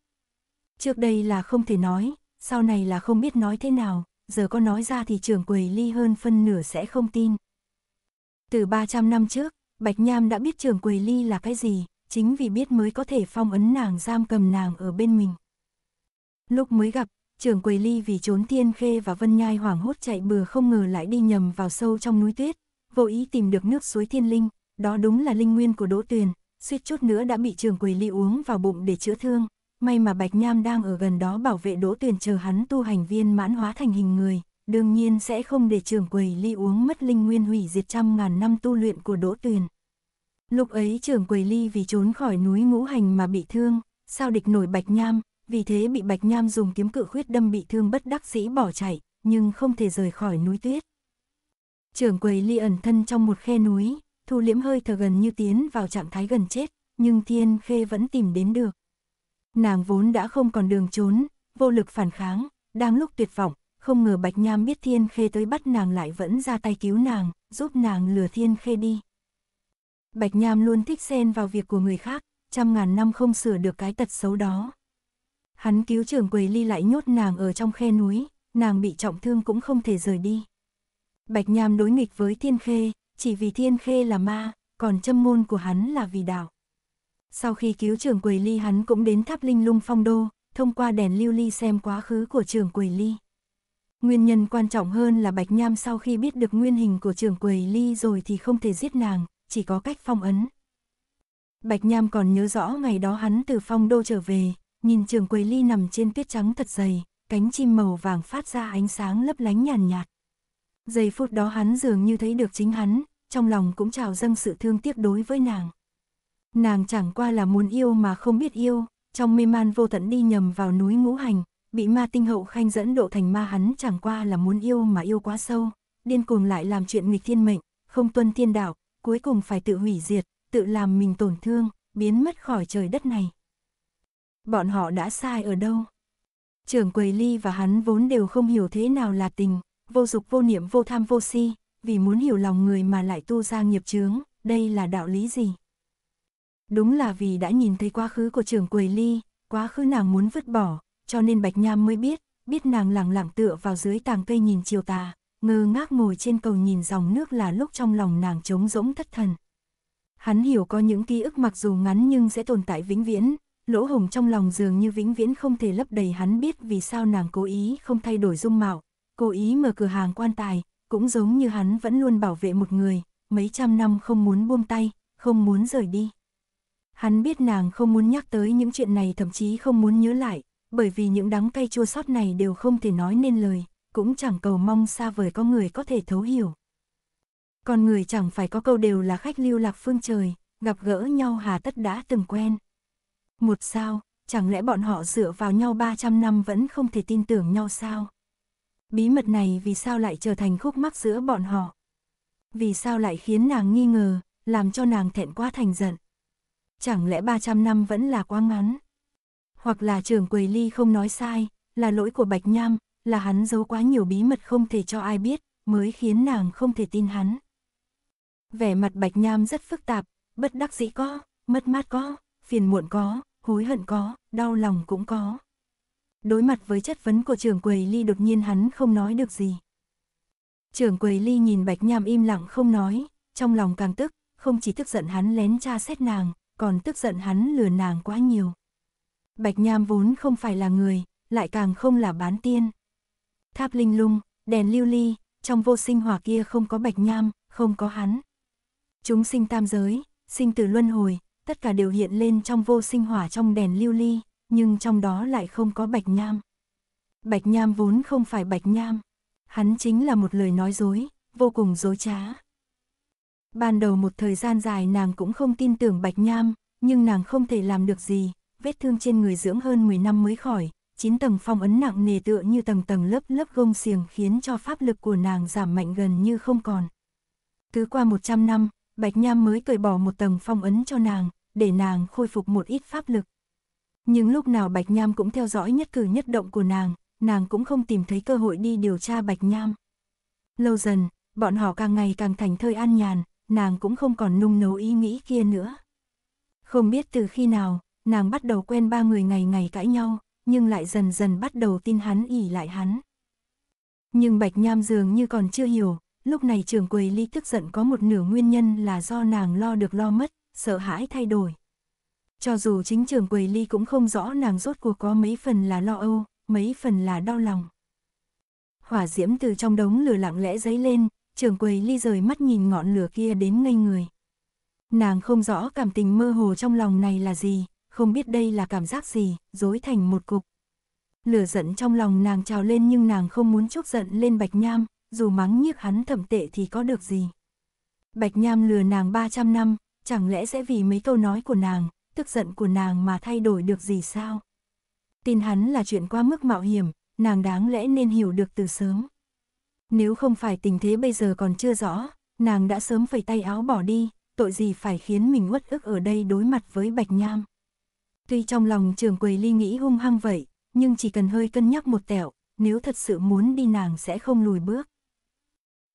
Trước đây là không thể nói, sau này là không biết nói thế nào, giờ có nói ra thì trường Quầy Ly hơn phân nửa sẽ không tin. Từ 300 năm trước, Bạch Nham đã biết trường Quầy Ly là cái gì, chính vì biết mới có thể phong ấn nàng giam cầm nàng ở bên mình. Lúc mới gặp, trưởng quầy ly vì trốn thiên khê và vân nhai hoảng hốt chạy bừa không ngờ lại đi nhầm vào sâu trong núi tuyết, vô ý tìm được nước suối thiên linh, đó đúng là linh nguyên của đỗ tuyền, suýt chút nữa đã bị trưởng quầy ly uống vào bụng để chữa thương. May mà Bạch Nham đang ở gần đó bảo vệ đỗ tuyền chờ hắn tu hành viên mãn hóa thành hình người, đương nhiên sẽ không để trưởng quầy ly uống mất linh nguyên hủy diệt trăm ngàn năm tu luyện của đỗ tuyền. Lúc ấy trưởng quầy ly vì trốn khỏi núi ngũ hành mà bị thương, sao địch nổi bạch nham, vì thế bị bạch nham dùng kiếm cự khuyết đâm bị thương bất đắc sĩ bỏ chạy, nhưng không thể rời khỏi núi tuyết. Trưởng quầy ly ẩn thân trong một khe núi, thu liễm hơi thở gần như tiến vào trạng thái gần chết, nhưng thiên khê vẫn tìm đến được. Nàng vốn đã không còn đường trốn, vô lực phản kháng, đang lúc tuyệt vọng, không ngờ bạch nham biết thiên khê tới bắt nàng lại vẫn ra tay cứu nàng, giúp nàng lừa thiên khê đi. Bạch Nham luôn thích xen vào việc của người khác, trăm ngàn năm không sửa được cái tật xấu đó. Hắn cứu trưởng quầy ly lại nhốt nàng ở trong khe núi, nàng bị trọng thương cũng không thể rời đi. Bạch Nham đối nghịch với Thiên Khê, chỉ vì Thiên Khê là ma, còn châm môn của hắn là vì đạo. Sau khi cứu trưởng quầy ly hắn cũng đến tháp linh lung phong đô, thông qua đèn lưu ly xem quá khứ của trưởng quầy ly. Nguyên nhân quan trọng hơn là Bạch Nham sau khi biết được nguyên hình của trưởng quầy ly rồi thì không thể giết nàng, chỉ có cách phong ấn. Bạch Nham còn nhớ rõ ngày đó hắn từ phong đô trở về, nhìn trường quầy ly nằm trên tuyết trắng thật dày, cánh chim màu vàng phát ra ánh sáng lấp lánh nhàn nhạt, Giây phút đó hắn dường như thấy được chính hắn, trong lòng cũng trào dâng sự thương tiếc đối với nàng. Nàng chẳng qua là muốn yêu mà không biết yêu, trong mê man vô tận đi nhầm vào núi ngũ hành, bị ma tinh hậu khanh dẫn độ thành ma hắn chẳng qua là muốn yêu mà yêu quá sâu, điên cuồng lại làm chuyện nghịch thiên mệnh, không tuân thiên đạo, cuối cùng phải tự hủy diệt, tự làm mình tổn thương, biến mất khỏi trời đất này. Bọn họ đã sai ở đâu? Trưởng Quầy Ly và hắn vốn đều không hiểu thế nào là tình, vô dục vô niệm vô tham vô si, vì muốn hiểu lòng người mà lại tu ra nghiệp chướng, đây là đạo lý gì? Đúng là vì đã nhìn thấy quá khứ của trưởng Quầy Ly, quá khứ nàng muốn vứt bỏ, cho nên Bạch Nham mới biết, biết nàng lặng lặng tựa vào dưới tàng cây nhìn chiều tà, ngơ ngác ngồi trên cầu nhìn dòng nước là lúc trong lòng nàng trống rỗng thất thần. Hắn hiểu có những ký ức mặc dù ngắn nhưng sẽ tồn tại vĩnh viễn, lỗ hồng trong lòng dường như vĩnh viễn không thể lấp đầy hắn biết vì sao nàng cố ý không thay đổi dung mạo, cố ý mở cửa hàng quan tài, cũng giống như hắn vẫn luôn bảo vệ một người, mấy trăm năm không muốn buông tay, không muốn rời đi. Hắn biết nàng không muốn nhắc tới những chuyện này thậm chí không muốn nhớ lại, bởi vì những đắng cay chua xót này đều không thể nói nên lời cũng chẳng cầu mong xa vời có người có thể thấu hiểu. Con người chẳng phải có câu đều là khách lưu lạc phương trời, gặp gỡ nhau hà tất đã từng quen. Một sao, chẳng lẽ bọn họ dựa vào nhau 300 năm vẫn không thể tin tưởng nhau sao? Bí mật này vì sao lại trở thành khúc mắc giữa bọn họ? Vì sao lại khiến nàng nghi ngờ, làm cho nàng thẹn quá thành giận? Chẳng lẽ 300 năm vẫn là quá ngắn? Hoặc là trưởng quầy ly không nói sai, là lỗi của Bạch Nham, là hắn giấu quá nhiều bí mật không thể cho ai biết, mới khiến nàng không thể tin hắn. Vẻ mặt Bạch Nham rất phức tạp, bất đắc dĩ có, mất mát có, phiền muộn có, hối hận có, đau lòng cũng có. Đối mặt với chất vấn của trưởng quầy ly đột nhiên hắn không nói được gì. Trưởng quầy ly nhìn Bạch Nham im lặng không nói, trong lòng càng tức, không chỉ tức giận hắn lén tra xét nàng, còn tức giận hắn lừa nàng quá nhiều. Bạch Nham vốn không phải là người, lại càng không là bán tiên tháp linh lung, đèn lưu ly, trong vô sinh hỏa kia không có bạch nham, không có hắn. Chúng sinh tam giới, sinh từ luân hồi, tất cả đều hiện lên trong vô sinh hỏa trong đèn lưu ly, nhưng trong đó lại không có bạch nham. Bạch nham vốn không phải bạch nham, hắn chính là một lời nói dối, vô cùng dối trá. Ban đầu một thời gian dài nàng cũng không tin tưởng bạch nham, nhưng nàng không thể làm được gì, vết thương trên người dưỡng hơn 10 năm mới khỏi, chín tầng phong ấn nặng nề tựa như tầng tầng lớp lớp gông xiềng khiến cho pháp lực của nàng giảm mạnh gần như không còn. Cứ qua 100 năm, Bạch Nham mới cởi bỏ một tầng phong ấn cho nàng, để nàng khôi phục một ít pháp lực. Nhưng lúc nào Bạch Nham cũng theo dõi nhất cử nhất động của nàng, nàng cũng không tìm thấy cơ hội đi điều tra Bạch Nham. Lâu dần, bọn họ càng ngày càng thành thơi an nhàn, nàng cũng không còn nung nấu ý nghĩ kia nữa. Không biết từ khi nào, nàng bắt đầu quen ba người ngày ngày cãi nhau, nhưng lại dần dần bắt đầu tin hắn ỉ lại hắn. Nhưng Bạch Nham dường như còn chưa hiểu, lúc này trường quầy ly tức giận có một nửa nguyên nhân là do nàng lo được lo mất, sợ hãi thay đổi. Cho dù chính trường quầy ly cũng không rõ nàng rốt cuộc có mấy phần là lo âu, mấy phần là đau lòng. Hỏa diễm từ trong đống lửa lặng lẽ dấy lên, trường quầy ly rời mắt nhìn ngọn lửa kia đến ngây người. Nàng không rõ cảm tình mơ hồ trong lòng này là gì, không biết đây là cảm giác gì, dối thành một cục. Lửa giận trong lòng nàng trào lên nhưng nàng không muốn trúc giận lên Bạch Nham, dù mắng nhiếc hắn thẩm tệ thì có được gì. Bạch Nham lừa nàng 300 năm, chẳng lẽ sẽ vì mấy câu nói của nàng, tức giận của nàng mà thay đổi được gì sao? Tin hắn là chuyện quá mức mạo hiểm, nàng đáng lẽ nên hiểu được từ sớm. Nếu không phải tình thế bây giờ còn chưa rõ, nàng đã sớm phẩy tay áo bỏ đi, tội gì phải khiến mình uất ức ở đây đối mặt với Bạch Nham. Tuy trong lòng trường quầy ly nghĩ hung hăng vậy, nhưng chỉ cần hơi cân nhắc một tẹo, nếu thật sự muốn đi nàng sẽ không lùi bước.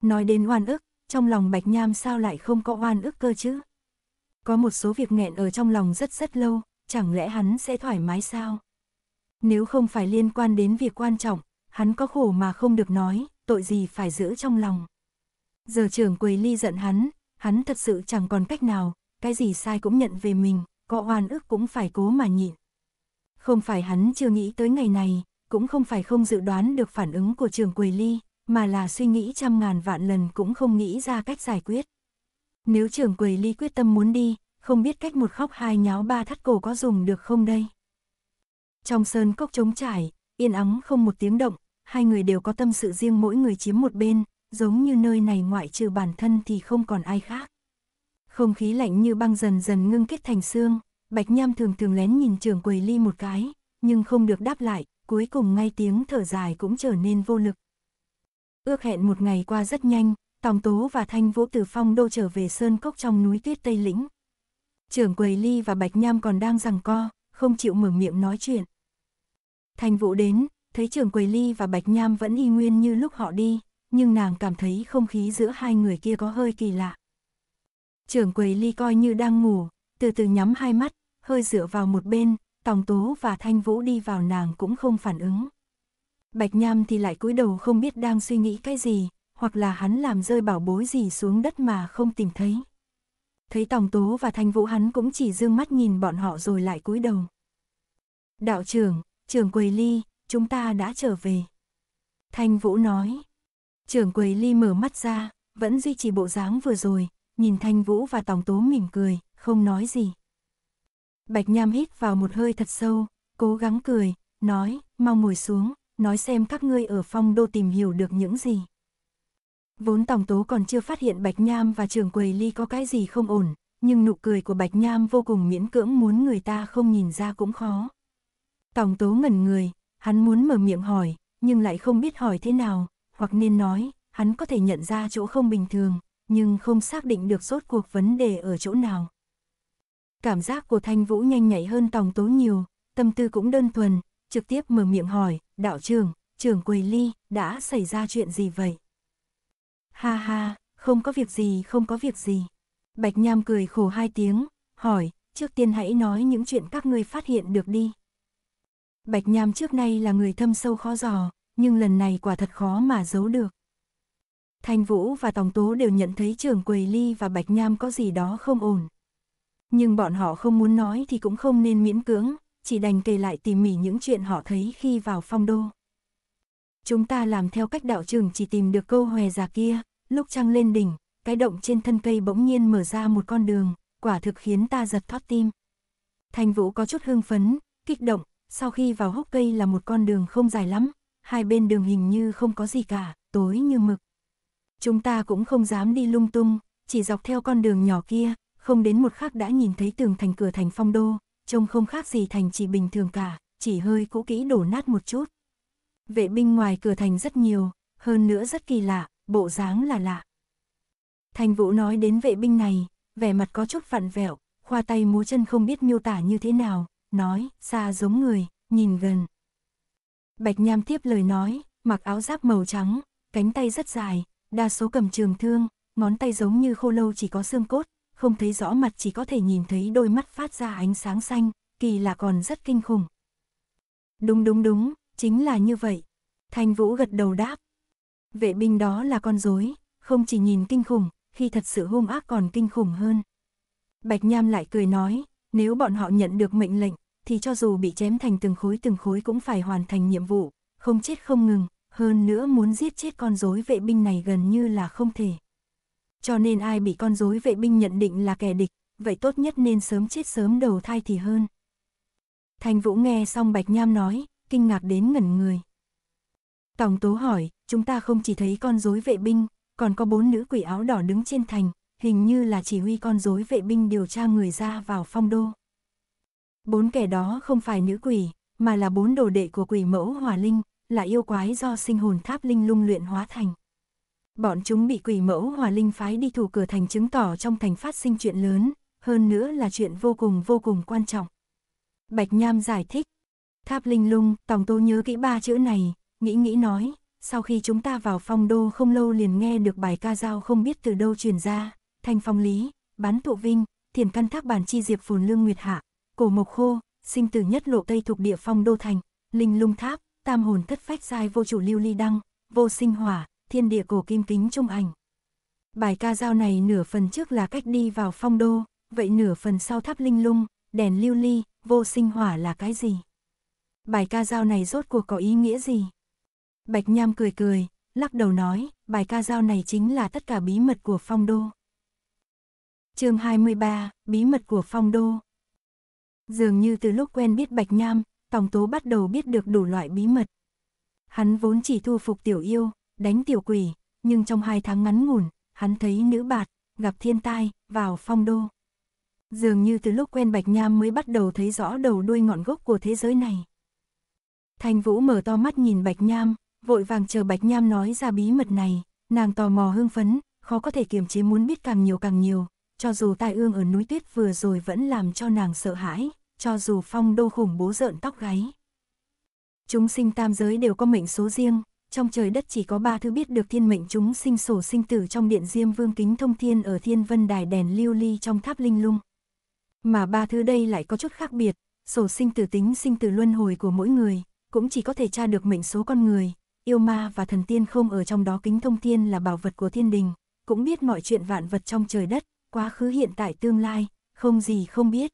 Nói đến oan ức, trong lòng Bạch Nham sao lại không có oan ức cơ chứ? Có một số việc nghẹn ở trong lòng rất rất lâu, chẳng lẽ hắn sẽ thoải mái sao? Nếu không phải liên quan đến việc quan trọng, hắn có khổ mà không được nói, tội gì phải giữ trong lòng. Giờ trưởng quầy ly giận hắn, hắn thật sự chẳng còn cách nào, cái gì sai cũng nhận về mình có oan ức cũng phải cố mà nhịn. Không phải hắn chưa nghĩ tới ngày này, cũng không phải không dự đoán được phản ứng của trường Quỳ Ly, mà là suy nghĩ trăm ngàn vạn lần cũng không nghĩ ra cách giải quyết. Nếu trường Quỳ Ly quyết tâm muốn đi, không biết cách một khóc hai nháo ba thắt cổ có dùng được không đây. Trong sơn cốc trống trải, yên ắng không một tiếng động, hai người đều có tâm sự riêng mỗi người chiếm một bên, giống như nơi này ngoại trừ bản thân thì không còn ai khác. Không khí lạnh như băng dần dần ngưng kết thành xương, Bạch Nham thường thường lén nhìn trưởng quầy ly một cái, nhưng không được đáp lại, cuối cùng ngay tiếng thở dài cũng trở nên vô lực. Ước hẹn một ngày qua rất nhanh, Tòng Tố và Thanh Vũ từ Phong Đô trở về sơn cốc trong núi tuyết Tây Lĩnh. Trưởng quầy ly và Bạch Nham còn đang rằng co, không chịu mở miệng nói chuyện. Thanh Vũ đến, thấy trưởng quầy ly và Bạch Nham vẫn y nguyên như lúc họ đi, nhưng nàng cảm thấy không khí giữa hai người kia có hơi kỳ lạ. Trưởng quầy ly coi như đang ngủ, từ từ nhắm hai mắt, hơi dựa vào một bên, Tòng Tú và Thanh Vũ đi vào nàng cũng không phản ứng. Bạch Nham thì lại cúi đầu không biết đang suy nghĩ cái gì, hoặc là hắn làm rơi bảo bối gì xuống đất mà không tìm thấy. Thấy Tòng Tố và Thanh Vũ hắn cũng chỉ dương mắt nhìn bọn họ rồi lại cúi đầu. Đạo trưởng, trưởng Quầy Ly, chúng ta đã trở về. Thanh Vũ nói. Trưởng Quầy Ly mở mắt ra, vẫn duy trì bộ dáng vừa rồi, nhìn Thanh Vũ và Tòng Tố mỉm cười, không nói gì. Bạch Nham hít vào một hơi thật sâu, cố gắng cười, nói, mau ngồi xuống, nói xem các ngươi ở phong đô tìm hiểu được những gì. Vốn Tòng Tố còn chưa phát hiện Bạch Nham và trường quầy ly có cái gì không ổn, nhưng nụ cười của Bạch Nham vô cùng miễn cưỡng muốn người ta không nhìn ra cũng khó. Tòng Tố ngẩn người, hắn muốn mở miệng hỏi, nhưng lại không biết hỏi thế nào, hoặc nên nói, hắn có thể nhận ra chỗ không bình thường, nhưng không xác định được rốt cuộc vấn đề ở chỗ nào. Cảm giác của Thanh Vũ nhanh nhạy hơn Tòng Tố nhiều, tâm tư cũng đơn thuần, trực tiếp mở miệng hỏi, đạo trưởng, trưởng Quầy Ly, đã xảy ra chuyện gì vậy? Ha ha, không có việc gì, không có việc gì. Bạch Nham cười khổ hai tiếng, hỏi, trước tiên hãy nói những chuyện các ngươi phát hiện được đi. Bạch Nham trước nay là người thâm sâu khó dò, nhưng lần này quả thật khó mà giấu được. Thanh Vũ và Tòng Tố đều nhận thấy trưởng Quầy Ly và Bạch Nham có gì đó không ổn. Nhưng bọn họ không muốn nói thì cũng không nên miễn cưỡng, chỉ đành kể lại tỉ mỉ những chuyện họ thấy khi vào phong đô. Chúng ta làm theo cách đạo trưởng chỉ tìm được câu hòe già kia, lúc trăng lên đỉnh, cái động trên thân cây bỗng nhiên mở ra một con đường, quả thực khiến ta giật thoát tim. Thanh Vũ có chút hưng phấn, kích động, sau khi vào hốc cây là một con đường không dài lắm, hai bên đường hình như không có gì cả, tối như mực chúng ta cũng không dám đi lung tung, chỉ dọc theo con đường nhỏ kia, không đến một khắc đã nhìn thấy tường thành cửa thành phong đô, trông không khác gì thành chỉ bình thường cả, chỉ hơi cũ kỹ đổ nát một chút. Vệ binh ngoài cửa thành rất nhiều, hơn nữa rất kỳ lạ, bộ dáng là lạ. Thành Vũ nói đến vệ binh này, vẻ mặt có chút vặn vẹo, khoa tay múa chân không biết miêu tả như thế nào, nói, xa giống người, nhìn gần. Bạch Nham tiếp lời nói, mặc áo giáp màu trắng, cánh tay rất dài, đa số cầm trường thương, ngón tay giống như khô lâu chỉ có xương cốt, không thấy rõ mặt chỉ có thể nhìn thấy đôi mắt phát ra ánh sáng xanh, kỳ lạ còn rất kinh khủng. Đúng đúng đúng, chính là như vậy. Thanh Vũ gật đầu đáp. Vệ binh đó là con rối, không chỉ nhìn kinh khủng, khi thật sự hung ác còn kinh khủng hơn. Bạch Nham lại cười nói, nếu bọn họ nhận được mệnh lệnh, thì cho dù bị chém thành từng khối từng khối cũng phải hoàn thành nhiệm vụ, không chết không ngừng, hơn nữa muốn giết chết con rối vệ binh này gần như là không thể. Cho nên ai bị con rối vệ binh nhận định là kẻ địch, vậy tốt nhất nên sớm chết sớm đầu thai thì hơn. Thành Vũ nghe xong Bạch Nham nói, kinh ngạc đến ngẩn người. Tổng tố hỏi, chúng ta không chỉ thấy con rối vệ binh, còn có bốn nữ quỷ áo đỏ đứng trên thành, hình như là chỉ huy con rối vệ binh điều tra người ra vào phong đô. Bốn kẻ đó không phải nữ quỷ, mà là bốn đồ đệ của quỷ mẫu Hòa Linh, là yêu quái do sinh hồn tháp linh lung luyện hóa thành. Bọn chúng bị quỷ mẫu hòa linh phái đi thủ cửa thành chứng tỏ trong thành phát sinh chuyện lớn, hơn nữa là chuyện vô cùng vô cùng quan trọng. Bạch Nham giải thích, tháp linh lung, Tòng Tô nhớ kỹ ba chữ này, nghĩ nghĩ nói, sau khi chúng ta vào phong đô không lâu liền nghe được bài ca dao không biết từ đâu truyền ra, thành phong lý, bán tụ vinh, thiền căn thác bản chi diệp phồn lương nguyệt hạ, cổ mộc khô, sinh từ nhất lộ tây thuộc địa phong đô thành, linh lung tháp, tam hồn thất phách sai vô chủ lưu ly đăng, vô sinh hỏa, thiên địa cổ kim kính trung ảnh. Bài ca dao này nửa phần trước là cách đi vào phong đô, vậy nửa phần sau tháp linh lung, đèn lưu ly, vô sinh hỏa là cái gì? Bài ca dao này rốt cuộc có ý nghĩa gì? Bạch Nham cười cười, lắc đầu nói, bài ca dao này chính là tất cả bí mật của phong đô. chương 23, bí mật của phong đô. Dường như từ lúc quen biết Bạch Nham, Tòng Tố bắt đầu biết được đủ loại bí mật. Hắn vốn chỉ thu phục tiểu yêu, đánh tiểu quỷ, nhưng trong hai tháng ngắn ngủn, hắn thấy nữ bạt, gặp thiên tai, vào phong đô. Dường như từ lúc quen Bạch Nham mới bắt đầu thấy rõ đầu đuôi ngọn gốc của thế giới này. Thanh Vũ mở to mắt nhìn Bạch Nham, vội vàng chờ Bạch Nham nói ra bí mật này, nàng tò mò hưng phấn, khó có thể kiềm chế muốn biết càng nhiều càng nhiều, cho dù tai ương ở núi tuyết vừa rồi vẫn làm cho nàng sợ hãi cho dù phong đô khủng bố rợn tóc gáy. Chúng sinh tam giới đều có mệnh số riêng, trong trời đất chỉ có ba thứ biết được thiên mệnh chúng sinh sổ sinh tử trong điện diêm vương kính thông thiên ở thiên vân đài đèn lưu ly trong tháp linh lung. Mà ba thứ đây lại có chút khác biệt, sổ sinh tử tính sinh tử luân hồi của mỗi người, cũng chỉ có thể tra được mệnh số con người, yêu ma và thần tiên không ở trong đó kính thông thiên là bảo vật của thiên đình, cũng biết mọi chuyện vạn vật trong trời đất, quá khứ hiện tại tương lai, không gì không biết,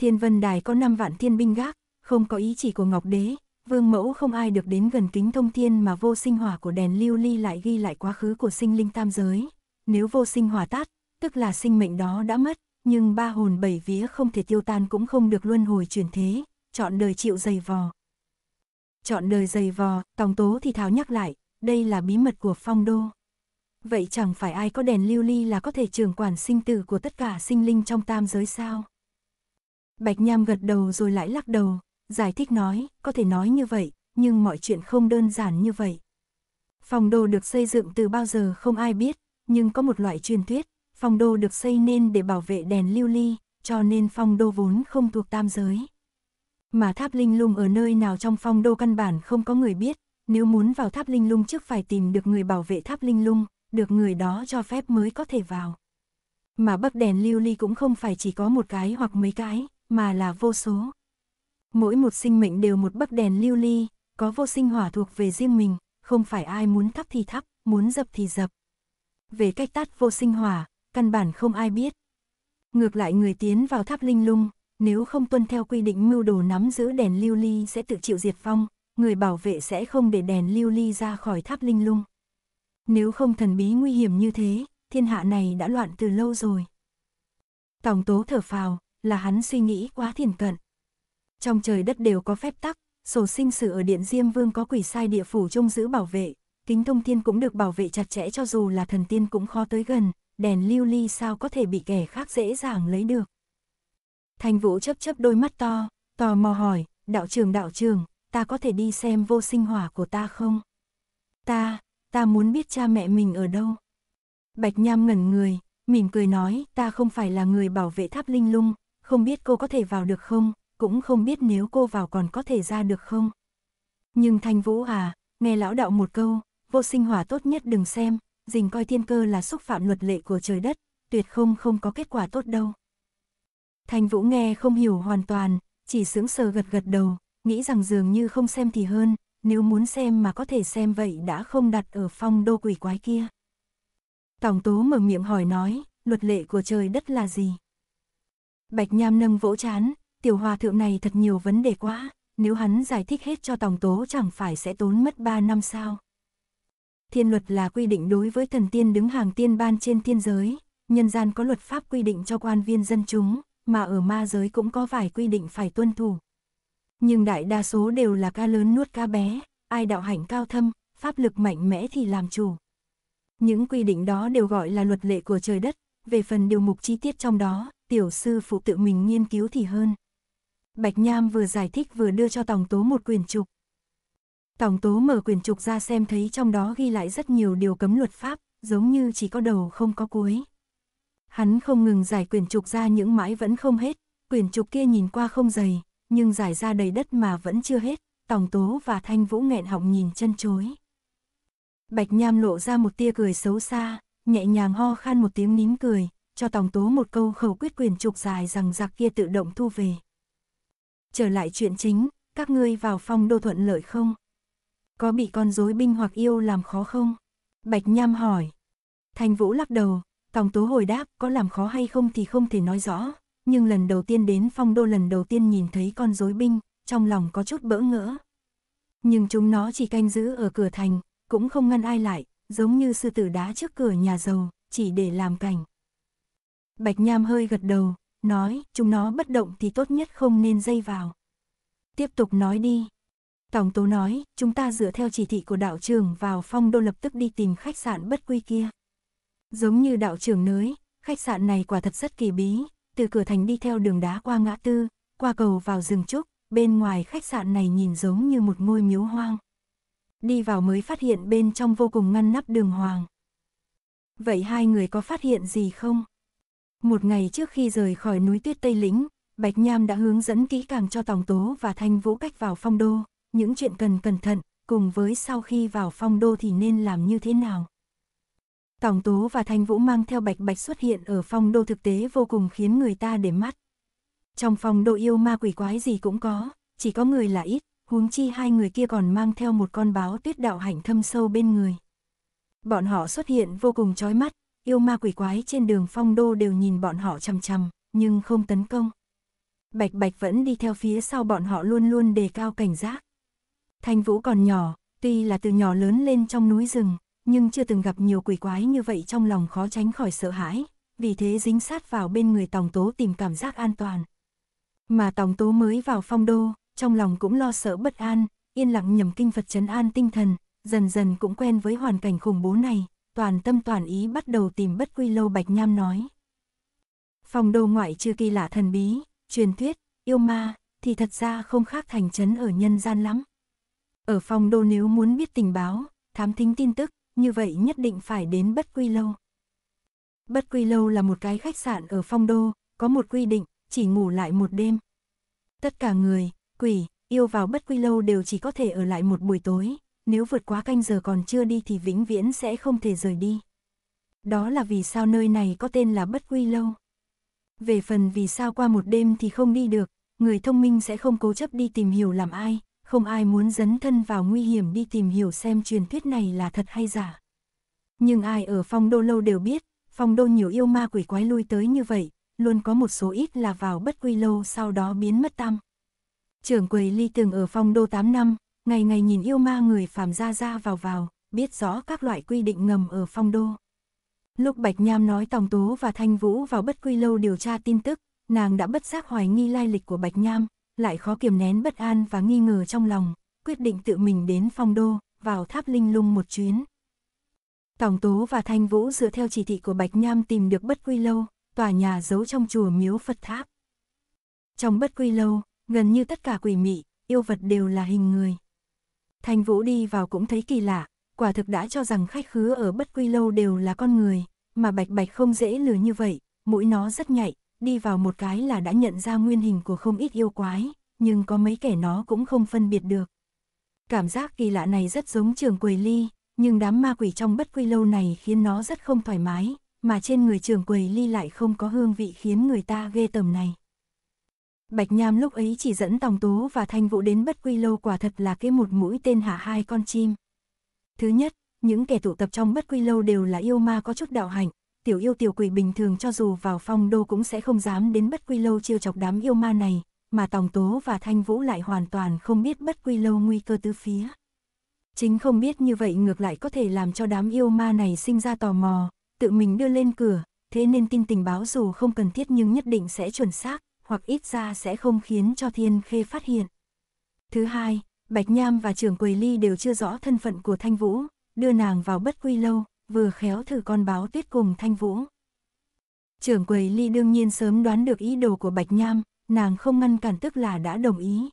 Thiên Vân Đài có 5 vạn thiên binh gác, không có ý chỉ của Ngọc Đế, vương mẫu không ai được đến gần kính thông thiên mà vô sinh hỏa của đèn lưu ly lại ghi lại quá khứ của sinh linh tam giới. Nếu vô sinh hỏa tát, tức là sinh mệnh đó đã mất, nhưng ba hồn bảy vía không thể tiêu tan cũng không được luân hồi chuyển thế, chọn đời chịu dày vò. Chọn đời dày vò, Tòng Tố thì tháo nhắc lại, đây là bí mật của phong đô. Vậy chẳng phải ai có đèn lưu ly là có thể trường quản sinh tử của tất cả sinh linh trong tam giới sao? Bạch Nham gật đầu rồi lại lắc đầu, giải thích nói, có thể nói như vậy, nhưng mọi chuyện không đơn giản như vậy. Phòng đô được xây dựng từ bao giờ không ai biết, nhưng có một loại truyền thuyết, phòng đô được xây nên để bảo vệ đèn lưu ly, cho nên phong đô vốn không thuộc tam giới. Mà tháp linh lung ở nơi nào trong phong đô căn bản không có người biết, nếu muốn vào tháp linh lung trước phải tìm được người bảo vệ tháp linh lung, được người đó cho phép mới có thể vào. Mà bấc đèn lưu ly cũng không phải chỉ có một cái hoặc mấy cái, mà là vô số. Mỗi một sinh mệnh đều một bấc đèn lưu ly, có vô sinh hỏa thuộc về riêng mình, không phải ai muốn thắp thì thắp, muốn dập thì dập. Về cách tắt vô sinh hỏa, căn bản không ai biết. Ngược lại người tiến vào tháp linh lung, nếu không tuân theo quy định mưu đồ nắm giữ đèn lưu ly sẽ tự chịu diệt vong, người bảo vệ sẽ không để đèn lưu ly ra khỏi tháp linh lung. Nếu không thần bí nguy hiểm như thế, thiên hạ này đã loạn từ lâu rồi. Tổng tố thở phào, là hắn suy nghĩ quá thiền cận. Trong trời đất đều có phép tắc, sổ sinh sự ở điện Diêm Vương có quỷ sai địa phủ trông giữ bảo vệ, kính thông thiên cũng được bảo vệ chặt chẽ cho dù là thần tiên cũng khó tới gần, đèn lưu ly sao có thể bị kẻ khác dễ dàng lấy được. Thành Vũ chấp chấp đôi mắt to, tò mò hỏi, đạo trường đạo trường, ta có thể đi xem vô sinh hỏa của ta không? Ta, ta muốn biết cha mẹ mình ở đâu. Bạch Nham ngẩn người, mỉm cười nói, ta không phải là người bảo vệ tháp linh lung, không biết cô có thể vào được không, cũng không biết nếu cô vào còn có thể ra được không. Nhưng Thanh Vũ à, nghe lão đạo một câu, vô sinh hỏa tốt nhất đừng xem, dình coi thiên cơ là xúc phạm luật lệ của trời đất, tuyệt không không có kết quả tốt đâu. Thanh Vũ nghe không hiểu hoàn toàn, chỉ sững sờ gật gật đầu, nghĩ rằng dường như không xem thì hơn, nếu muốn xem mà có thể xem vậy đã không đặt ở phong đô quỷ quái kia. Tổng tố mở miệng hỏi nói, luật lệ của trời đất là gì? Bạch Nham nâng vỗ chán, tiểu hòa thượng này thật nhiều vấn đề quá, nếu hắn giải thích hết cho Tòng Tố chẳng phải sẽ tốn mất 3 năm sao. Thiên luật là quy định đối với thần tiên đứng hàng tiên ban trên thiên giới, nhân gian có luật pháp quy định cho quan viên dân chúng, mà ở ma giới cũng có vài quy định phải tuân thủ. Nhưng đại đa số đều là ca lớn nuốt ca bé, ai đạo hạnh cao thâm, pháp lực mạnh mẽ thì làm chủ. Những quy định đó đều gọi là luật lệ của trời đất, về phần điều mục chi tiết trong đó, tiểu sư phụ tự mình nghiên cứu thì hơn. Bạch Nham vừa giải thích vừa đưa cho Tòng Tố một quyển trục. Tòng Tố mở quyển trục ra xem thấy trong đó ghi lại rất nhiều điều cấm luật pháp, giống như chỉ có đầu không có cuối. Hắn không ngừng giải quyển trục ra những mãi vẫn không hết, quyển trục kia nhìn qua không dày, nhưng giải ra đầy đất mà vẫn chưa hết, Tòng Tố và Thanh Vũ nghẹn họng nhìn chân chối. Bạch Nham lộ ra một tia cười xấu xa, nhẹ nhàng ho khan một tiếng nín cười, cho Tòng Tố một câu khẩu quyết quyền trục dài rằng giặc kia tự động thu về. Trở lại chuyện chính, các ngươi vào phong đô thuận lợi không? Có bị con rối binh hoặc yêu làm khó không? Bạch Nham hỏi. Thành Vũ lắc đầu, Tòng Tố hồi đáp có làm khó hay không thì không thể nói rõ, nhưng lần đầu tiên đến phong đô lần đầu tiên nhìn thấy con rối binh, trong lòng có chút bỡ ngỡ. Nhưng chúng nó chỉ canh giữ ở cửa thành, cũng không ngăn ai lại, giống như sư tử đá trước cửa nhà giàu, chỉ để làm cảnh. Bạch Nham hơi gật đầu, nói, chúng nó bất động thì tốt nhất không nên dây vào. Tiếp tục nói đi. Tổng tố nói, chúng ta dựa theo chỉ thị của đạo trưởng vào phong đô lập tức đi tìm khách sạn bất quy kia. Giống như đạo trưởng nới, khách sạn này quả thật rất kỳ bí, từ cửa thành đi theo đường đá qua ngã tư, qua cầu vào rừng trúc, bên ngoài khách sạn này nhìn giống như một ngôi miếu hoang. Đi vào mới phát hiện bên trong vô cùng ngăn nắp đường hoàng. Vậy hai người có phát hiện gì không? Một ngày trước khi rời khỏi núi tuyết Tây Lĩnh, Bạch Nham đã hướng dẫn kỹ càng cho Tòng Tố và Thanh Vũ cách vào phong đô, những chuyện cần cẩn thận, cùng với sau khi vào phong đô thì nên làm như thế nào. Tòng Tố và Thanh Vũ mang theo Bạch Bạch xuất hiện ở phong đô thực tế vô cùng khiến người ta để mắt. Trong phong đô yêu ma quỷ quái gì cũng có, chỉ có người là ít, huống chi hai người kia còn mang theo một con báo tuyết đạo hạnh thâm sâu bên người. Bọn họ xuất hiện vô cùng chói mắt, yêu ma quỷ quái trên đường phong đô đều nhìn bọn họ chằm chằm, nhưng không tấn công. Bạch Bạch vẫn đi theo phía sau bọn họ luôn luôn đề cao cảnh giác. Thanh Vũ còn nhỏ, tuy là từ nhỏ lớn lên trong núi rừng, nhưng chưa từng gặp nhiều quỷ quái như vậy trong lòng khó tránh khỏi sợ hãi, vì thế dính sát vào bên người Tòng Tố tìm cảm giác an toàn. Mà Tòng Tố mới vào phong đô, trong lòng cũng lo sợ bất an, yên lặng nhầm kinh Phật trấn an tinh thần, dần dần cũng quen với hoàn cảnh khủng bố này, toàn tâm toàn ý bắt đầu tìm bất quy lâu Bạch Nham nói. Phòng đô ngoại trừ kỳ lạ thần bí, truyền thuyết, yêu ma, thì thật ra không khác thành chấn ở nhân gian lắm. Ở phòng đô nếu muốn biết tình báo, thám thính tin tức, như vậy nhất định phải đến bất quy lâu. Bất quy lâu là một cái khách sạn ở phong đô, có một quy định, chỉ ngủ lại một đêm. Tất cả người, quỷ, yêu vào bất quy lâu đều chỉ có thể ở lại một buổi tối, nếu vượt quá canh giờ còn chưa đi thì vĩnh viễn sẽ không thể rời đi. Đó là vì sao nơi này có tên là bất quy lâu. Về phần vì sao qua một đêm thì không đi được, người thông minh sẽ không cố chấp đi tìm hiểu làm ai, không ai muốn dấn thân vào nguy hiểm đi tìm hiểu xem truyền thuyết này là thật hay giả. Nhưng ai ở phong đô lâu đều biết, phong đô nhiều yêu ma quỷ quái lui tới như vậy, luôn có một số ít là vào bất quy lâu sau đó biến mất tăm. Trưởng quầy ly từng ở phong đô 8 năm, ngày ngày nhìn yêu ma người phàm ra ra vào vào, biết rõ các loại quy định ngầm ở phong đô. Lúc Bạch Nham nói Tòng Tố và Thanh Vũ vào bất quy lâu điều tra tin tức, nàng đã bất giác hoài nghi lai lịch của Bạch Nham, lại khó kiềm nén bất an và nghi ngờ trong lòng, quyết định tự mình đến phong đô, vào tháp linh lung một chuyến. Tòng Tố và Thanh Vũ dựa theo chỉ thị của Bạch Nham tìm được bất quy lâu, tòa nhà giấu trong chùa miếu Phật tháp. Trong bất quy lâu, gần như tất cả quỷ mị, yêu vật đều là hình người. Thanh Vũ đi vào cũng thấy kỳ lạ, quả thực đã cho rằng khách khứa ở bất quy lâu đều là con người, mà bạch bạch không dễ lừa như vậy, mũi nó rất nhạy, đi vào một cái là đã nhận ra nguyên hình của không ít yêu quái, nhưng có mấy kẻ nó cũng không phân biệt được. Cảm giác kỳ lạ này rất giống trường quầy ly, nhưng đám ma quỷ trong bất quy lâu này khiến nó rất không thoải mái, mà trên người trường quầy ly lại không có hương vị khiến người ta ghê tởm này. Bạch Nham lúc ấy chỉ dẫn Tòng Tú và Thanh Vũ đến bất quy lâu quả thật là cái một mũi tên hạ hai con chim. Thứ nhất, những kẻ tụ tập trong bất quy lâu đều là yêu ma có chút đạo hạnh, tiểu yêu tiểu quỷ bình thường cho dù vào phong đô cũng sẽ không dám đến bất quy lâu chiêu chọc đám yêu ma này, mà Tòng Tố và Thanh Vũ lại hoàn toàn không biết bất quy lâu nguy cơ tứ phía. Chính không biết như vậy ngược lại có thể làm cho đám yêu ma này sinh ra tò mò, tự mình đưa lên cửa, thế nên tin tình báo dù không cần thiết nhưng nhất định sẽ chuẩn xác, hoặc ít ra sẽ không khiến cho Thiên Khê phát hiện. Thứ hai, Bạch Nham và trưởng quầy ly đều chưa rõ thân phận của Thanh Vũ, đưa nàng vào bất quy lâu, vừa khéo thử con báo tuyết cùng Thanh Vũ. Trưởng quầy ly đương nhiên sớm đoán được ý đồ của Bạch Nham, nàng không ngăn cản tức là đã đồng ý.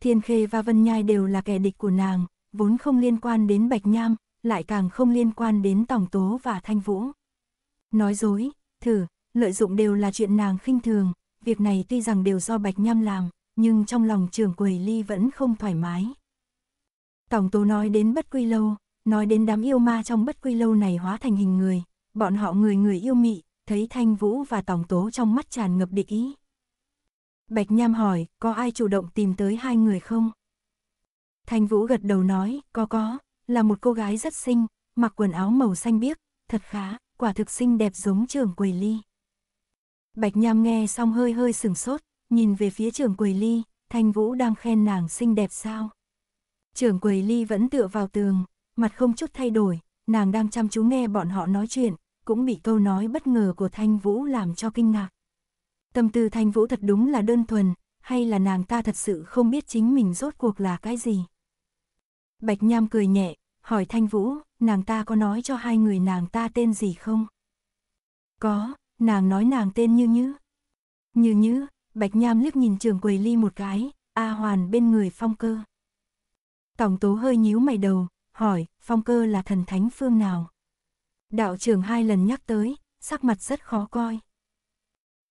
Thiên Khê và Vân Nhai đều là kẻ địch của nàng, vốn không liên quan đến Bạch Nham, lại càng không liên quan đến Tổng Tố và Thanh Vũ. Nói dối, thử, lợi dụng đều là chuyện nàng khinh thường, việc này tuy rằng đều do Bạch Nham làm, nhưng trong lòng trường quầy ly vẫn không thoải mái. Tổng tố nói đến bất quy lâu, nói đến đám yêu ma trong bất quy lâu này hóa thành hình người, bọn họ người người yêu mị, thấy Thanh Vũ và Tổng tố trong mắt tràn ngập địch ý. Bạch Nham hỏi, có ai chủ động tìm tới hai người không? Thanh Vũ gật đầu nói, có có, là một cô gái rất xinh, mặc quần áo màu xanh biếc, thật khá, quả thực xinh đẹp giống trường quầy ly. Bạch Nham nghe xong hơi hơi sừng sốt, nhìn về phía trưởng quầy ly, Thanh Vũ đang khen nàng xinh đẹp sao. Trưởng quầy ly vẫn tựa vào tường, mặt không chút thay đổi, nàng đang chăm chú nghe bọn họ nói chuyện, cũng bị câu nói bất ngờ của Thanh Vũ làm cho kinh ngạc. Tâm tư Thanh Vũ thật đúng là đơn thuần, hay là nàng ta thật sự không biết chính mình rốt cuộc là cái gì. Bạch Nham cười nhẹ, hỏi Thanh Vũ, nàng ta có nói cho hai người nàng ta tên gì không? Có, nàng nói nàng tên Như Nhữ. Như Nhữ, Bạch Nham liếc nhìn trường quầy ly một cái, A Hoàn bên người phong cơ. Tổng tố hơi nhíu mày đầu, hỏi, phong cơ là thần thánh phương nào? Đạo trưởng hai lần nhắc tới, sắc mặt rất khó coi.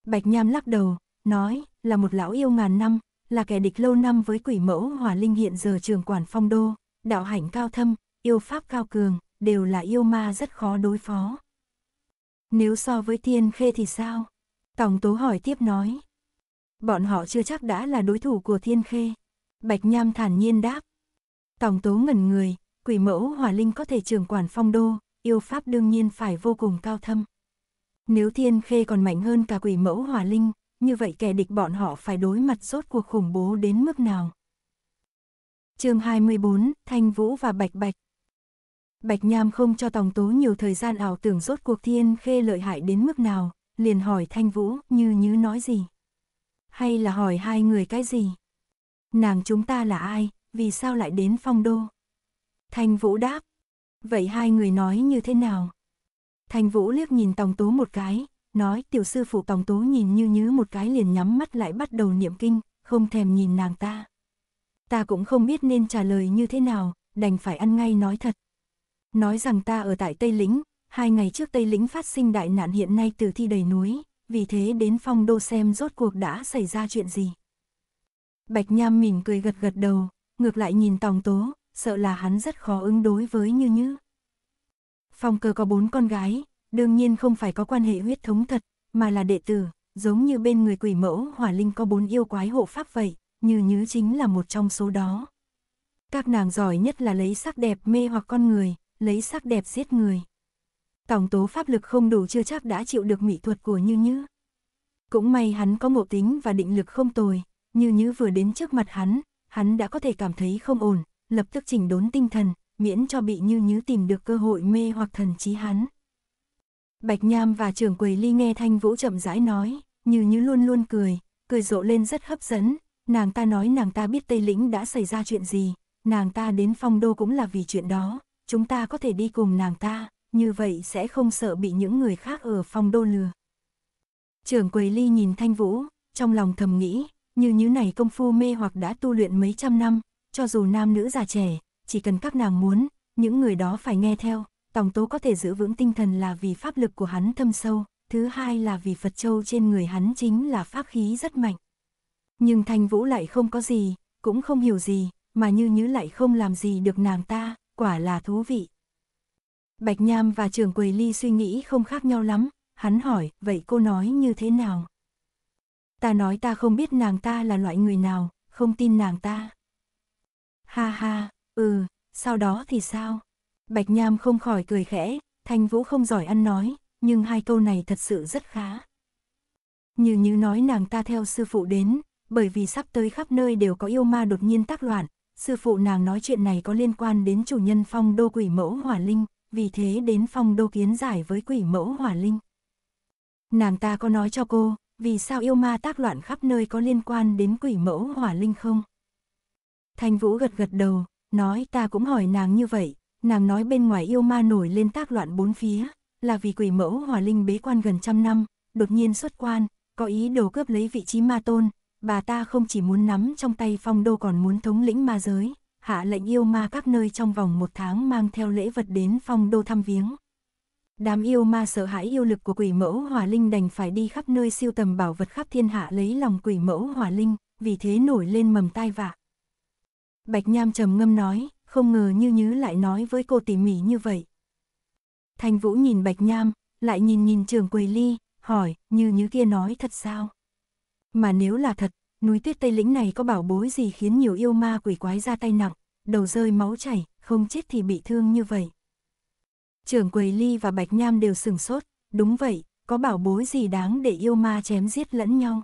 Bạch Nham lắc đầu, nói, là một lão yêu ngàn năm, là kẻ địch lâu năm với quỷ mẫu hỏa linh hiện giờ trường quản phong đô, đạo hạnh cao thâm, yêu pháp cao cường, đều là yêu ma rất khó đối phó. Nếu so với Thiên Khê thì sao? Tòng Tố hỏi tiếp nói. Bọn họ chưa chắc đã là đối thủ của Thiên Khê. Bạch Nham thản nhiên đáp. Tòng Tố ngẩn người, quỷ mẫu Hòa Linh có thể trưởng quản phong đô, yêu pháp đương nhiên phải vô cùng cao thâm. Nếu Thiên Khê còn mạnh hơn cả quỷ mẫu Hòa Linh, như vậy kẻ địch bọn họ phải đối mặt rốt cuộc khủng bố đến mức nào? chương 24, Thanh Vũ và Bạch Bạch Bạch Nham không cho Tòng Tố nhiều thời gian ảo tưởng rốt cuộc Thiên Khê lợi hại đến mức nào, liền hỏi Thanh Vũ như như nói gì. Hay là hỏi hai người cái gì? Nàng chúng ta là ai, vì sao lại đến phong đô? Thanh Vũ đáp. Vậy hai người nói như thế nào? Thanh Vũ liếc nhìn Tòng Tố một cái, nói tiểu sư phụ Tòng Tố nhìn như như một cái liền nhắm mắt lại bắt đầu niệm kinh, không thèm nhìn nàng ta. Ta cũng không biết nên trả lời như thế nào, đành phải ăn ngay nói thật nói rằng ta ở tại Tây Lĩnh, hai ngày trước Tây Lĩnh phát sinh đại nạn hiện nay từ thi đầy núi, vì thế đến phong đô xem rốt cuộc đã xảy ra chuyện gì. Bạch Nham mỉm cười gật gật đầu, ngược lại nhìn Tòng Tố, sợ là hắn rất khó ứng đối với Như Như. Phong cơ có bốn con gái, đương nhiên không phải có quan hệ huyết thống thật, mà là đệ tử, giống như bên người quỷ mẫu Hỏa Linh có bốn yêu quái hộ pháp vậy, Như Như chính là một trong số đó. Các nàng giỏi nhất là lấy sắc đẹp mê hoặc con người, lấy sắc đẹp giết người. Tổng tố pháp lực không đủ chưa chắc đã chịu được mỹ thuật của Như Như. Cũng may hắn có ngộ tính và định lực không tồi, Như Như vừa đến trước mặt hắn, hắn đã có thể cảm thấy không ổn, lập tức chỉnh đốn tinh thần, miễn cho bị Như Như tìm được cơ hội mê hoặc thần trí hắn. Bạch Nham và trưởng quầy ly nghe Thanh Vũ chậm rãi nói, Như Như luôn luôn cười, cười rộ lên rất hấp dẫn, nàng ta nói nàng ta biết Tây Lĩnh đã xảy ra chuyện gì, nàng ta đến phong đô cũng là vì chuyện đó chúng ta có thể đi cùng nàng ta, như vậy sẽ không sợ bị những người khác ở phong đô lừa. Trưởng Quầy Ly nhìn Thanh Vũ, trong lòng thầm nghĩ, như như này công phu mê hoặc đã tu luyện mấy trăm năm, cho dù nam nữ già trẻ, chỉ cần các nàng muốn, những người đó phải nghe theo, tổng Tố có thể giữ vững tinh thần là vì pháp lực của hắn thâm sâu, thứ hai là vì Phật Châu trên người hắn chính là pháp khí rất mạnh. Nhưng Thanh Vũ lại không có gì, cũng không hiểu gì, mà như như lại không làm gì được nàng ta, quả là thú vị. Bạch Nham và Trường Quầy Ly suy nghĩ không khác nhau lắm, hắn hỏi, vậy cô nói như thế nào? Ta nói ta không biết nàng ta là loại người nào, không tin nàng ta. Ha ha, ừ, sau đó thì sao? Bạch Nham không khỏi cười khẽ, Thanh Vũ không giỏi ăn nói, nhưng hai câu này thật sự rất khá. Như như nói nàng ta theo sư phụ đến, bởi vì sắp tới khắp nơi đều có yêu ma đột nhiên tác loạn, sư phụ nàng nói chuyện này có liên quan đến chủ nhân phong đô quỷ mẫu hỏa linh, vì thế đến phong đô kiến giải với quỷ mẫu hỏa linh. Nàng ta có nói cho cô, vì sao yêu ma tác loạn khắp nơi có liên quan đến quỷ mẫu hỏa linh không? Thanh Vũ gật gật đầu, nói ta cũng hỏi nàng như vậy, nàng nói bên ngoài yêu ma nổi lên tác loạn bốn phía, là vì quỷ mẫu hỏa linh bế quan gần trăm năm, đột nhiên xuất quan, có ý đồ cướp lấy vị trí ma tôn, bà ta không chỉ muốn nắm trong tay phong đô còn muốn thống lĩnh ma giới, hạ lệnh yêu ma các nơi trong vòng một tháng mang theo lễ vật đến phong đô thăm viếng. Đám yêu ma sợ hãi yêu lực của quỷ mẫu hỏa linh đành phải đi khắp nơi siêu tầm bảo vật khắp thiên hạ lấy lòng quỷ mẫu hỏa linh, vì thế nổi lên mầm tai vạ. Bạch Nham trầm ngâm nói, không ngờ như nhứ lại nói với cô tỉ mỉ như vậy. Thành Vũ nhìn Bạch Nham, lại nhìn nhìn trường Quỳ Ly, hỏi, như nhứ kia nói thật sao? Mà nếu là thật, núi tuyết Tây Lĩnh này có bảo bối gì khiến nhiều yêu ma quỷ quái ra tay nặng, đầu rơi máu chảy, không chết thì bị thương như vậy. Trưởng Quầy Ly và Bạch Nham đều sừng sốt, đúng vậy, có bảo bối gì đáng để yêu ma chém giết lẫn nhau.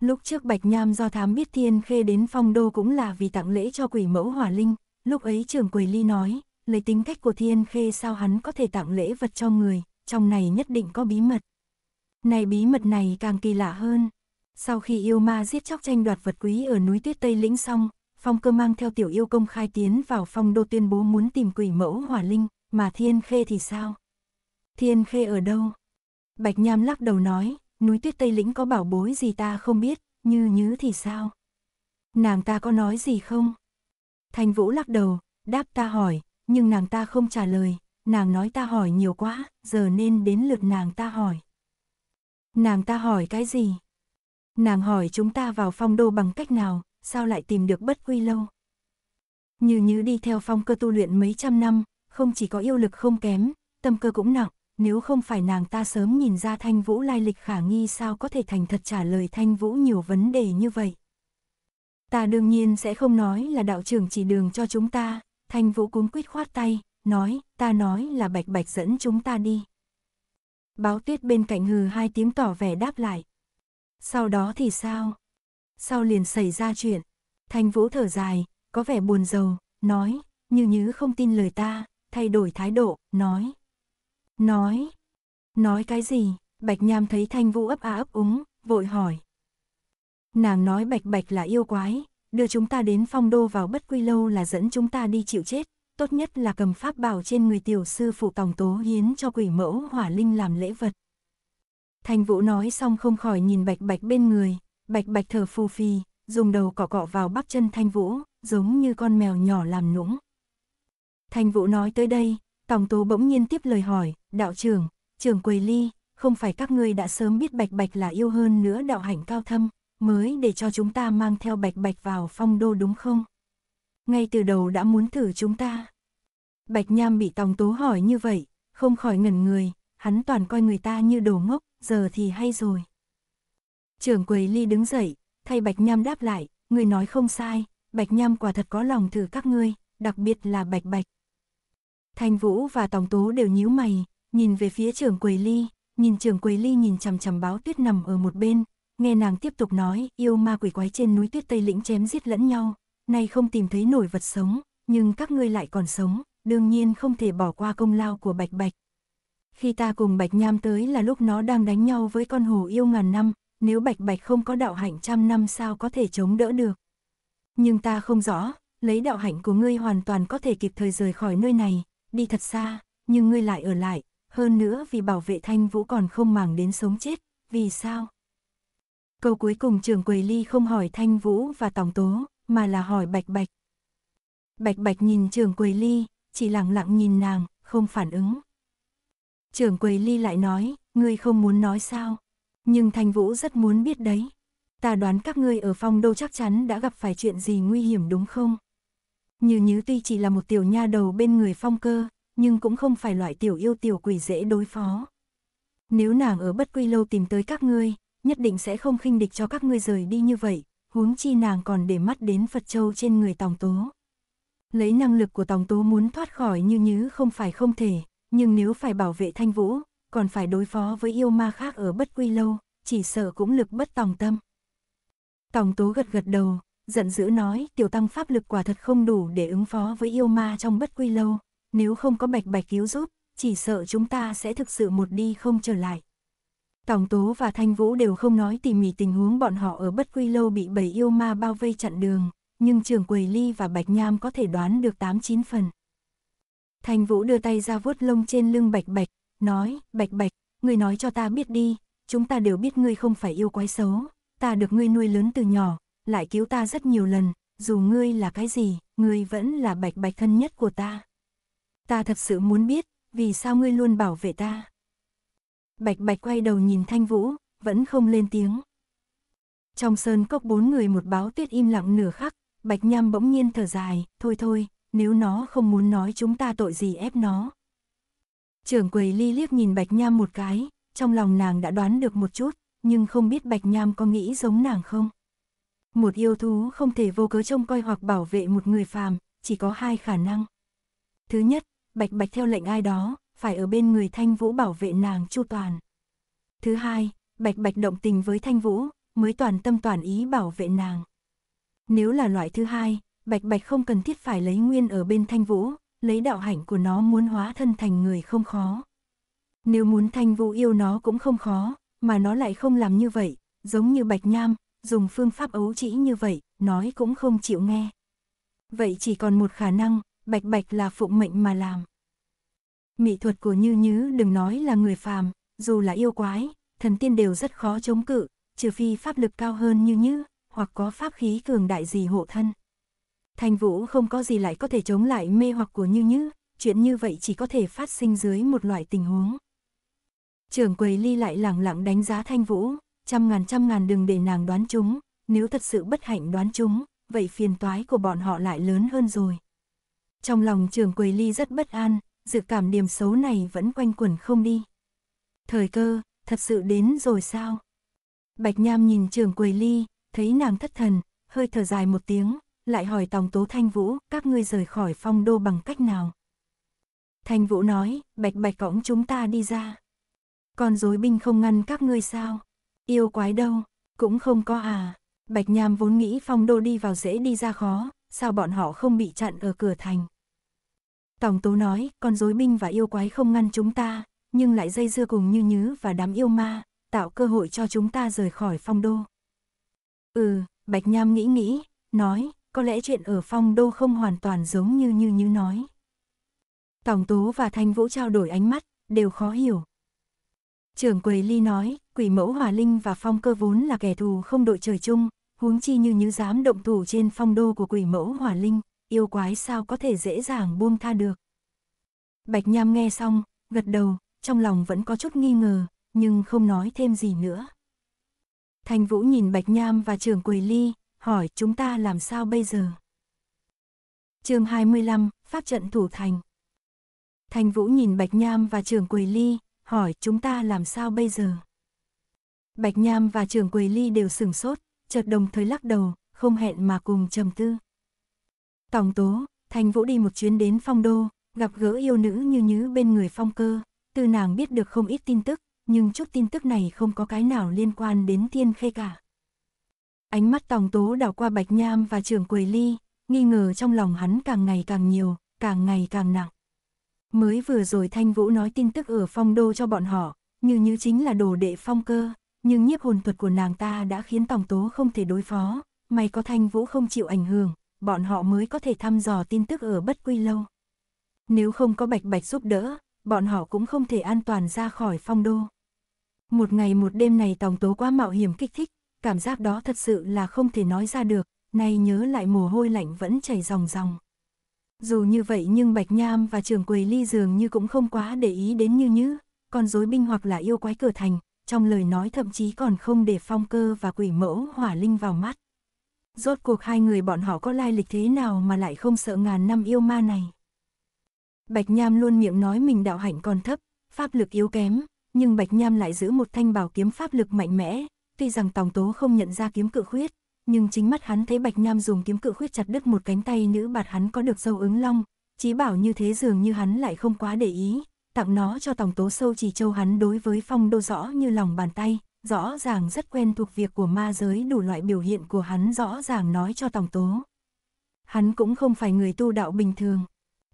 Lúc trước Bạch Nham do thám biết Thiên Khê đến phong đô cũng là vì tặng lễ cho quỷ mẫu hỏa linh, lúc ấy trưởng Quầy Ly nói, lấy tính cách của Thiên Khê sao hắn có thể tặng lễ vật cho người, trong này nhất định có bí mật. Này bí mật này càng kỳ lạ hơn, sau khi yêu ma giết chóc tranh đoạt vật quý ở núi tuyết Tây Lĩnh xong, Phong cơ mang theo tiểu yêu công khai tiến vào phong đô tuyên bố muốn tìm quỷ mẫu hỏa linh, mà Thiên Khê thì sao? Thiên Khê ở đâu? Bạch Nham lắc đầu nói, núi tuyết Tây Lĩnh có bảo bối gì ta không biết, như nhứ thì sao? Nàng ta có nói gì không? Thành Vũ lắc đầu, đáp ta hỏi, nhưng nàng ta không trả lời, nàng nói ta hỏi nhiều quá, giờ nên đến lượt nàng ta hỏi. Nàng ta hỏi cái gì? Nàng hỏi chúng ta vào phong đô bằng cách nào, sao lại tìm được bất quy lâu. Như như đi theo phong cơ tu luyện mấy trăm năm, không chỉ có yêu lực không kém, tâm cơ cũng nặng, nếu không phải nàng ta sớm nhìn ra Thanh Vũ lai lịch khả nghi sao có thể thành thật trả lời Thanh Vũ nhiều vấn đề như vậy. Ta đương nhiên sẽ không nói là đạo trưởng chỉ đường cho chúng ta, Thanh Vũ cuống quýt khoát tay, nói, ta nói là bạch bạch dẫn chúng ta đi. Báo tuyết bên cạnh hừ hai tiếng tỏ vẻ đáp lại, sau đó thì sao? Sau liền xảy ra chuyện. thanh Vũ thở dài, có vẻ buồn rầu, nói, như nhứ không tin lời ta, thay đổi thái độ, nói. Nói. Nói cái gì? Bạch Nham thấy Thanh Vũ ấp á ấp úng, vội hỏi. Nàng nói Bạch Bạch là yêu quái, đưa chúng ta đến phong đô vào bất quy lâu là dẫn chúng ta đi chịu chết, tốt nhất là cầm pháp bảo trên người tiểu sư phụ tòng tố hiến cho quỷ mẫu hỏa linh làm lễ vật. Thanh Vũ nói xong không khỏi nhìn Bạch Bạch bên người, Bạch Bạch thở phù phì, dùng đầu cọ cọ vào bắp chân Thanh Vũ, giống như con mèo nhỏ làm nũng. Thanh Vũ nói tới đây, Tòng Tố bỗng nhiên tiếp lời hỏi, đạo trưởng, trưởng Quầy Ly, không phải các ngươi đã sớm biết Bạch Bạch là yêu hơn nữa đạo hạnh cao thâm, mới để cho chúng ta mang theo Bạch Bạch vào phong đô đúng không? Ngay từ đầu đã muốn thử chúng ta. Bạch Nham bị Tòng Tố hỏi như vậy, không khỏi ngẩn người, hắn toàn coi người ta như đồ ngốc, giờ thì hay rồi. Trưởng quầy ly đứng dậy, thay Bạch Nham đáp lại, người nói không sai, Bạch Nham quả thật có lòng thử các ngươi, đặc biệt là Bạch Bạch. Thành Vũ và tổng Tố đều nhíu mày, nhìn về phía trưởng quầy ly, nhìn trưởng quầy ly nhìn chằm chằm báo tuyết nằm ở một bên, nghe nàng tiếp tục nói, yêu ma quỷ quái trên núi tuyết Tây Lĩnh chém giết lẫn nhau, nay không tìm thấy nổi vật sống, nhưng các ngươi lại còn sống, đương nhiên không thể bỏ qua công lao của Bạch Bạch, khi ta cùng Bạch Nham tới là lúc nó đang đánh nhau với con hồ yêu ngàn năm, nếu Bạch Bạch không có đạo hạnh trăm năm sao có thể chống đỡ được. Nhưng ta không rõ, lấy đạo hạnh của ngươi hoàn toàn có thể kịp thời rời khỏi nơi này, đi thật xa, nhưng ngươi lại ở lại, hơn nữa vì bảo vệ thanh vũ còn không màng đến sống chết, vì sao? Câu cuối cùng trường Quầy Ly không hỏi Thanh Vũ và Tòng Tố, mà là hỏi Bạch Bạch. Bạch Bạch nhìn trường Quầy Ly, chỉ lặng lặng nhìn nàng, không phản ứng. Trưởng quầy ly lại nói, ngươi không muốn nói sao. Nhưng Thanh Vũ rất muốn biết đấy. Ta đoán các ngươi ở phong đô chắc chắn đã gặp phải chuyện gì nguy hiểm đúng không? Như Nhứ tuy chỉ là một tiểu nha đầu bên người phong cơ, nhưng cũng không phải loại tiểu yêu tiểu quỷ dễ đối phó. Nếu nàng ở bất quy lâu tìm tới các ngươi, nhất định sẽ không khinh địch cho các ngươi rời đi như vậy, huống chi nàng còn để mắt đến Phật Châu trên người Tòng Tố. Lấy năng lực của Tòng Tố muốn thoát khỏi như nhứ không phải không thể, nhưng nếu phải bảo vệ Thanh Vũ, còn phải đối phó với yêu ma khác ở bất quy lâu, chỉ sợ cũng lực bất tòng tâm. Tòng tố gật gật đầu, giận dữ nói tiểu tăng pháp lực quả thật không đủ để ứng phó với yêu ma trong bất quy lâu, nếu không có bạch bạch cứu giúp, chỉ sợ chúng ta sẽ thực sự một đi không trở lại. Tòng Tố và Thanh Vũ đều không nói tỉ mỉ tình huống bọn họ ở bất quy lâu bị bảy yêu ma bao vây chặn đường, nhưng trường Quầy Ly và Bạch Nham có thể đoán được 8-9 phần. Thanh Vũ đưa tay ra vuốt lông trên lưng Bạch Bạch, nói, Bạch Bạch, ngươi nói cho ta biết đi, chúng ta đều biết ngươi không phải yêu quái xấu, ta được ngươi nuôi lớn từ nhỏ, lại cứu ta rất nhiều lần, dù ngươi là cái gì, ngươi vẫn là Bạch Bạch thân nhất của ta. Ta thật sự muốn biết, vì sao ngươi luôn bảo vệ ta. Bạch Bạch quay đầu nhìn Thanh Vũ, vẫn không lên tiếng. Trong sơn cốc bốn người một báo tuyết im lặng nửa khắc, Bạch Nham bỗng nhiên thở dài, thôi thôi, nếu nó không muốn nói chúng ta tội gì ép nó. Trưởng quầy ly liếc nhìn Bạch Nham một cái, trong lòng nàng đã đoán được một chút, nhưng không biết Bạch Nham có nghĩ giống nàng không. Một yêu thú không thể vô cớ trông coi hoặc bảo vệ một người phàm, chỉ có hai khả năng. Thứ nhất, Bạch Bạch theo lệnh ai đó, phải ở bên người Thanh Vũ bảo vệ nàng chu toàn. Thứ hai, Bạch Bạch động tình với Thanh Vũ, mới toàn tâm toàn ý bảo vệ nàng. Nếu là loại thứ hai, Bạch Bạch không cần thiết phải lấy nguyên ở bên Thanh Vũ, lấy đạo hạnh của nó muốn hóa thân thành người không khó. Nếu muốn Thanh Vũ yêu nó cũng không khó, mà nó lại không làm như vậy, giống như Bạch Nham, dùng phương pháp ấu trĩ như vậy, nói cũng không chịu nghe. Vậy chỉ còn một khả năng, Bạch Bạch là phụng mệnh mà làm. Mỹ thuật của Như Nhứ đừng nói là người phàm, dù là yêu quái, thần tiên đều rất khó chống cự, trừ phi pháp lực cao hơn Như Nhứ, hoặc có pháp khí cường đại gì hộ thân. Thanh Vũ không có gì lại có thể chống lại mê hoặc của Như Như, chuyện như vậy chỉ có thể phát sinh dưới một loại tình huống. Trưởng quầy ly lại lẳng lặng đánh giá Thanh Vũ, trăm ngàn trăm ngàn đừng để nàng đoán chúng, nếu thật sự bất hạnh đoán chúng, vậy phiền toái của bọn họ lại lớn hơn rồi. Trong lòng trưởng quầy ly rất bất an, dự cảm điểm xấu này vẫn quanh quẩn không đi. Thời cơ, thật sự đến rồi sao? Bạch Nham nhìn trưởng quầy ly, thấy nàng thất thần, hơi thở dài một tiếng, lại hỏi Tòng Tố Thanh Vũ, các ngươi rời khỏi phong đô bằng cách nào? Thanh Vũ nói, bạch bạch cõng chúng ta đi ra. Còn dối binh không ngăn các ngươi sao? Yêu quái đâu, cũng không có à. Bạch Nham vốn nghĩ phong đô đi vào dễ đi ra khó, sao bọn họ không bị chặn ở cửa thành? tòng tố nói, con dối binh và yêu quái không ngăn chúng ta, nhưng lại dây dưa cùng như nhứ và đám yêu ma, tạo cơ hội cho chúng ta rời khỏi phong đô. Ừ, Bạch Nham nghĩ nghĩ, nói, có lẽ chuyện ở phong đô không hoàn toàn giống như như như nói. Tổng Tú và Thanh Vũ trao đổi ánh mắt, đều khó hiểu. Trưởng Quầy Ly nói, quỷ mẫu Hòa Linh và Phong cơ vốn là kẻ thù không đội trời chung, huống chi như như dám động thủ trên phong đô của quỷ mẫu Hòa Linh, yêu quái sao có thể dễ dàng buông tha được. Bạch Nham nghe xong, gật đầu, trong lòng vẫn có chút nghi ngờ, nhưng không nói thêm gì nữa. Thanh Vũ nhìn Bạch Nham và trưởng Quầy Ly, hỏi chúng ta làm sao bây giờ? chương 25, Pháp trận thủ thành. Thành Vũ nhìn Bạch Nham và trưởng Quỳ Ly, hỏi chúng ta làm sao bây giờ? Bạch Nham và trưởng Quỳ Ly đều sửng sốt, chợt đồng thời lắc đầu, không hẹn mà cùng trầm tư. Tổng tố, Thành Vũ đi một chuyến đến phong đô, gặp gỡ yêu nữ như nhứ bên người phong cơ, từ nàng biết được không ít tin tức, nhưng chút tin tức này không có cái nào liên quan đến thiên khê cả. Ánh mắt tòng tố đảo qua Bạch Nham và trưởng quầy ly, nghi ngờ trong lòng hắn càng ngày càng nhiều, càng ngày càng nặng. Mới vừa rồi Thanh Vũ nói tin tức ở phong đô cho bọn họ, như như chính là đồ đệ phong cơ, nhưng nhiếp hồn thuật của nàng ta đã khiến tòng tố không thể đối phó, may có Thanh Vũ không chịu ảnh hưởng, bọn họ mới có thể thăm dò tin tức ở bất quy lâu. Nếu không có bạch bạch giúp đỡ, bọn họ cũng không thể an toàn ra khỏi phong đô. Một ngày một đêm này tòng tố quá mạo hiểm kích thích, cảm giác đó thật sự là không thể nói ra được, nay nhớ lại mồ hôi lạnh vẫn chảy ròng ròng. Dù như vậy nhưng Bạch Nham và Trường quỳ Ly dường như cũng không quá để ý đến Như Như, con rối binh hoặc là yêu quái cửa thành, trong lời nói thậm chí còn không để phong cơ và quỷ mẫu hỏa linh vào mắt. Rốt cuộc hai người bọn họ có lai lịch thế nào mà lại không sợ ngàn năm yêu ma này. Bạch Nham luôn miệng nói mình đạo hạnh còn thấp, pháp lực yếu kém, nhưng Bạch Nham lại giữ một thanh bảo kiếm pháp lực mạnh mẽ, Tuy rằng Tòng Tố không nhận ra kiếm cự khuyết, nhưng chính mắt hắn thấy Bạch Nam dùng kiếm cự khuyết chặt đứt một cánh tay nữ bạt hắn có được sâu ứng long, chí bảo như thế dường như hắn lại không quá để ý, tặng nó cho Tòng Tố sâu chỉ châu hắn đối với phong đô rõ như lòng bàn tay, rõ ràng rất quen thuộc việc của ma giới đủ loại biểu hiện của hắn rõ ràng nói cho Tòng Tố. Hắn cũng không phải người tu đạo bình thường,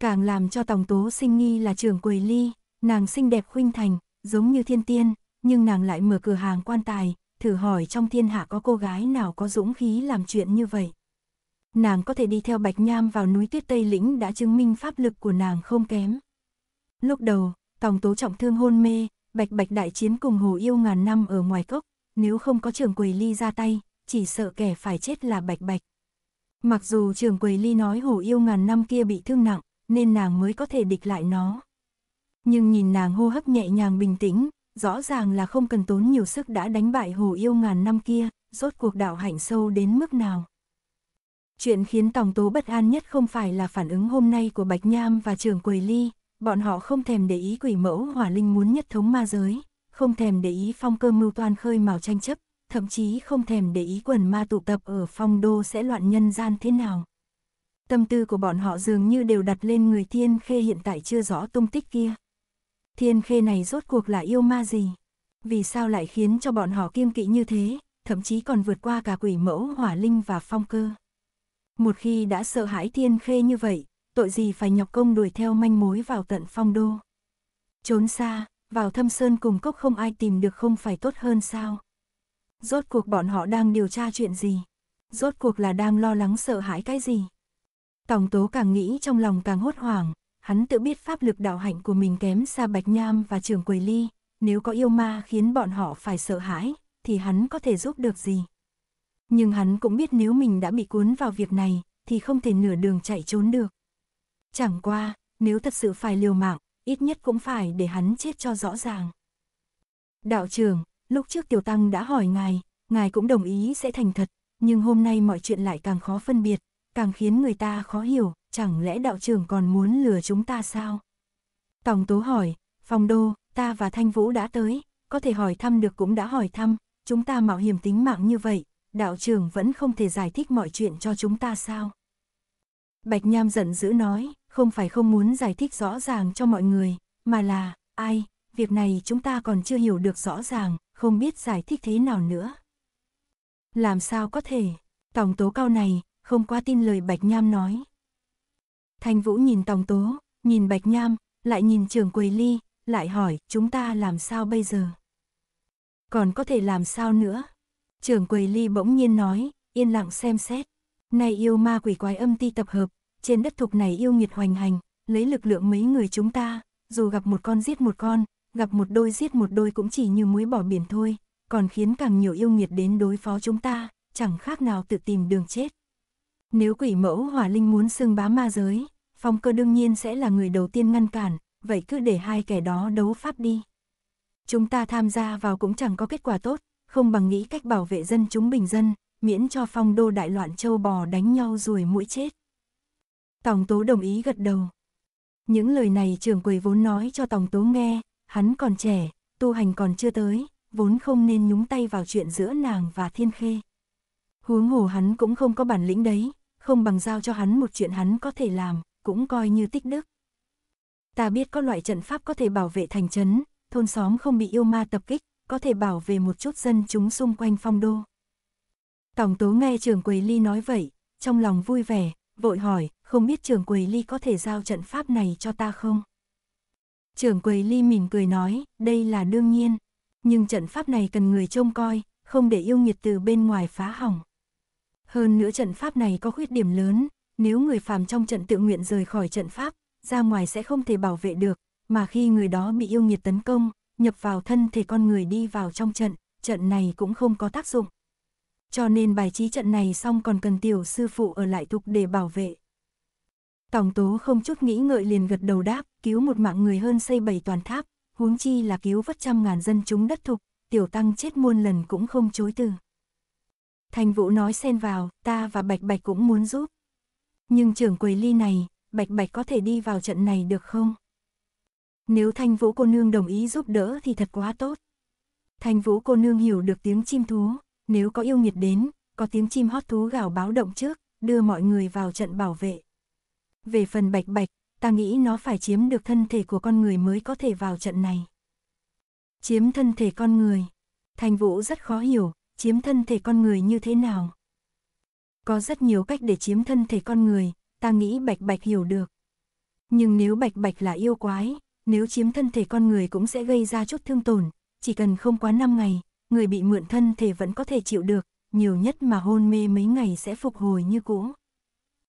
càng làm cho Tòng Tố sinh nghi là trưởng quầy ly, nàng xinh đẹp khuynh thành, giống như thiên tiên, nhưng nàng lại mở cửa hàng quan tài, thử hỏi trong thiên hạ có cô gái nào có dũng khí làm chuyện như vậy. Nàng có thể đi theo Bạch Nham vào núi tuyết Tây Lĩnh đã chứng minh pháp lực của nàng không kém. Lúc đầu, Tòng Tố trọng thương hôn mê, Bạch Bạch đại chiến cùng hồ yêu ngàn năm ở ngoài cốc, nếu không có trường quầy ly ra tay, chỉ sợ kẻ phải chết là Bạch Bạch. Mặc dù trường quầy ly nói hồ yêu ngàn năm kia bị thương nặng, nên nàng mới có thể địch lại nó. Nhưng nhìn nàng hô hấp nhẹ nhàng bình tĩnh, Rõ ràng là không cần tốn nhiều sức đã đánh bại hồ yêu ngàn năm kia, rốt cuộc đạo hạnh sâu đến mức nào. Chuyện khiến Tòng Tố bất an nhất không phải là phản ứng hôm nay của Bạch Nham và Trường Quầy Ly, bọn họ không thèm để ý quỷ mẫu hỏa linh muốn nhất thống ma giới, không thèm để ý phong cơ mưu toan khơi mào tranh chấp, thậm chí không thèm để ý quần ma tụ tập ở phong đô sẽ loạn nhân gian thế nào. Tâm tư của bọn họ dường như đều đặt lên người thiên khê hiện tại chưa rõ tung tích kia thiên khê này rốt cuộc là yêu ma gì? Vì sao lại khiến cho bọn họ kiêng kỵ như thế, thậm chí còn vượt qua cả quỷ mẫu hỏa linh và phong cơ? Một khi đã sợ hãi thiên khê như vậy, tội gì phải nhọc công đuổi theo manh mối vào tận phong đô? Trốn xa, vào thâm sơn cùng cốc không ai tìm được không phải tốt hơn sao? Rốt cuộc bọn họ đang điều tra chuyện gì? Rốt cuộc là đang lo lắng sợ hãi cái gì? Tổng tố càng nghĩ trong lòng càng hốt hoảng, hắn tự biết pháp lực đạo hạnh của mình kém xa Bạch Nham và Trường quỳ Ly, nếu có yêu ma khiến bọn họ phải sợ hãi, thì hắn có thể giúp được gì. Nhưng hắn cũng biết nếu mình đã bị cuốn vào việc này, thì không thể nửa đường chạy trốn được. Chẳng qua, nếu thật sự phải liều mạng, ít nhất cũng phải để hắn chết cho rõ ràng. Đạo trưởng, lúc trước Tiểu Tăng đã hỏi ngài, ngài cũng đồng ý sẽ thành thật, nhưng hôm nay mọi chuyện lại càng khó phân biệt, càng khiến người ta khó hiểu, chẳng lẽ đạo trưởng còn muốn lừa chúng ta sao? Tổng tố hỏi, Phong đô, ta và Thanh Vũ đã tới, có thể hỏi thăm được cũng đã hỏi thăm, chúng ta mạo hiểm tính mạng như vậy, đạo trưởng vẫn không thể giải thích mọi chuyện cho chúng ta sao? Bạch Nham giận dữ nói, không phải không muốn giải thích rõ ràng cho mọi người, mà là, ai, việc này chúng ta còn chưa hiểu được rõ ràng, không biết giải thích thế nào nữa. Làm sao có thể, tổng tố cao này, không qua tin lời Bạch Nham nói, Thanh Vũ nhìn Tòng Tố, nhìn Bạch Nham, lại nhìn Trường Quầy Ly, lại hỏi chúng ta làm sao bây giờ? Còn có thể làm sao nữa? Trường Quầy Ly bỗng nhiên nói, yên lặng xem xét. Nay yêu ma quỷ quái âm ti tập hợp, trên đất thục này yêu nghiệt hoành hành, lấy lực lượng mấy người chúng ta, dù gặp một con giết một con, gặp một đôi giết một đôi cũng chỉ như muối bỏ biển thôi, còn khiến càng nhiều yêu nghiệt đến đối phó chúng ta, chẳng khác nào tự tìm đường chết. Nếu quỷ mẫu hỏa linh muốn xưng bá ma giới, Phong cơ đương nhiên sẽ là người đầu tiên ngăn cản, vậy cứ để hai kẻ đó đấu pháp đi. Chúng ta tham gia vào cũng chẳng có kết quả tốt, không bằng nghĩ cách bảo vệ dân chúng bình dân, miễn cho phong đô đại loạn châu bò đánh nhau rồi mũi chết. Tổng tố đồng ý gật đầu. Những lời này trưởng quầy vốn nói cho tổng tố nghe, hắn còn trẻ, tu hành còn chưa tới, vốn không nên nhúng tay vào chuyện giữa nàng và thiên khê. Huống hồ hắn cũng không có bản lĩnh đấy, không bằng giao cho hắn một chuyện hắn có thể làm, cũng coi như tích đức. Ta biết có loại trận pháp có thể bảo vệ thành trấn, thôn xóm không bị yêu ma tập kích, có thể bảo vệ một chút dân chúng xung quanh phong đô. Tổng tố nghe trường Quầy Ly nói vậy, trong lòng vui vẻ, vội hỏi, không biết trường Quầy Ly có thể giao trận pháp này cho ta không? Trường Quầy Ly mỉm cười nói, đây là đương nhiên, nhưng trận pháp này cần người trông coi, không để yêu nghiệt từ bên ngoài phá hỏng. Hơn nữa trận pháp này có khuyết điểm lớn, nếu người phàm trong trận tự nguyện rời khỏi trận pháp, ra ngoài sẽ không thể bảo vệ được, mà khi người đó bị yêu nghiệt tấn công, nhập vào thân thể con người đi vào trong trận, trận này cũng không có tác dụng. Cho nên bài trí trận này xong còn cần tiểu sư phụ ở lại tục để bảo vệ. Tổng tố không chút nghĩ ngợi liền gật đầu đáp, cứu một mạng người hơn xây bảy toàn tháp, huống chi là cứu vất trăm ngàn dân chúng đất thục, tiểu tăng chết muôn lần cũng không chối từ. Thành vũ nói xen vào, ta và bạch bạch cũng muốn giúp. Nhưng trưởng quầy ly này, Bạch Bạch có thể đi vào trận này được không? Nếu Thanh Vũ cô nương đồng ý giúp đỡ thì thật quá tốt. Thanh Vũ cô nương hiểu được tiếng chim thú, nếu có yêu nghiệt đến, có tiếng chim hót thú gào báo động trước, đưa mọi người vào trận bảo vệ. Về phần Bạch Bạch, ta nghĩ nó phải chiếm được thân thể của con người mới có thể vào trận này. Chiếm thân thể con người. Thanh Vũ rất khó hiểu, chiếm thân thể con người như thế nào. Có rất nhiều cách để chiếm thân thể con người, ta nghĩ bạch bạch hiểu được. Nhưng nếu bạch bạch là yêu quái, nếu chiếm thân thể con người cũng sẽ gây ra chút thương tổn, chỉ cần không quá 5 ngày, người bị mượn thân thể vẫn có thể chịu được, nhiều nhất mà hôn mê mấy ngày sẽ phục hồi như cũ.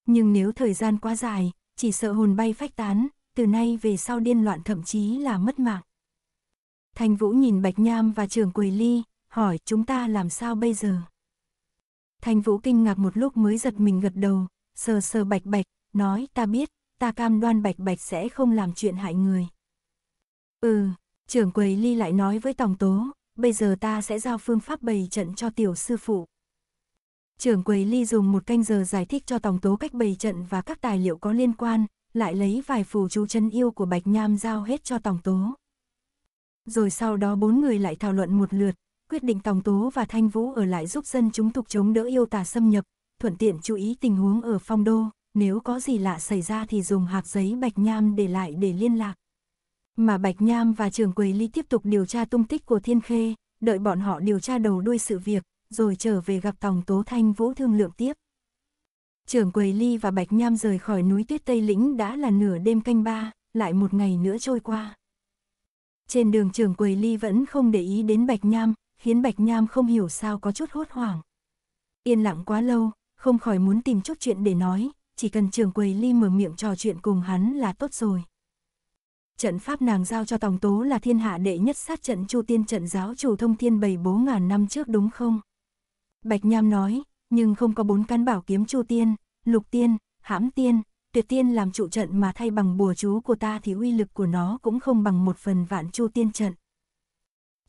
Nhưng nếu thời gian quá dài, chỉ sợ hồn bay phách tán, từ nay về sau điên loạn thậm chí là mất mạng. Thành Vũ nhìn Bạch Nham và trưởng Quỳ Ly, hỏi chúng ta làm sao bây giờ? Thanh Vũ kinh ngạc một lúc mới giật mình gật đầu, sờ sờ bạch bạch, nói ta biết, ta cam đoan bạch bạch sẽ không làm chuyện hại người. Ừ, trưởng quầy ly lại nói với Tòng Tố, bây giờ ta sẽ giao phương pháp bày trận cho tiểu sư phụ. Trưởng quầy ly dùng một canh giờ giải thích cho Tòng Tố cách bày trận và các tài liệu có liên quan, lại lấy vài phù chú chân yêu của Bạch Nham giao hết cho Tòng Tố. Rồi sau đó bốn người lại thảo luận một lượt, quyết định Tòng Tố và Thanh Vũ ở lại giúp dân chúng tục chống đỡ yêu tà xâm nhập, thuận tiện chú ý tình huống ở phong đô, nếu có gì lạ xảy ra thì dùng hạt giấy Bạch Nham để lại để liên lạc. Mà Bạch Nham và Trường Quầy Ly tiếp tục điều tra tung tích của Thiên Khê, đợi bọn họ điều tra đầu đuôi sự việc, rồi trở về gặp Tòng Tố Thanh Vũ thương lượng tiếp. Trường Quầy Ly và Bạch Nham rời khỏi núi tuyết Tây Lĩnh đã là nửa đêm canh ba, lại một ngày nữa trôi qua. Trên đường trường Quầy Ly vẫn không để ý đến Bạch Nham, khiến Bạch Nham không hiểu sao có chút hốt hoảng. Yên lặng quá lâu, không khỏi muốn tìm chút chuyện để nói, chỉ cần trường quầy ly mở miệng trò chuyện cùng hắn là tốt rồi. Trận pháp nàng giao cho Tòng Tố là thiên hạ đệ nhất sát trận Chu Tiên trận giáo chủ thông thiên bày bố ngàn năm trước đúng không? Bạch Nham nói, nhưng không có bốn căn bảo kiếm Chu Tiên, Lục Tiên, Hãm Tiên, Tuyệt Tiên làm trụ trận mà thay bằng bùa chú của ta thì uy lực của nó cũng không bằng một phần vạn Chu Tiên trận.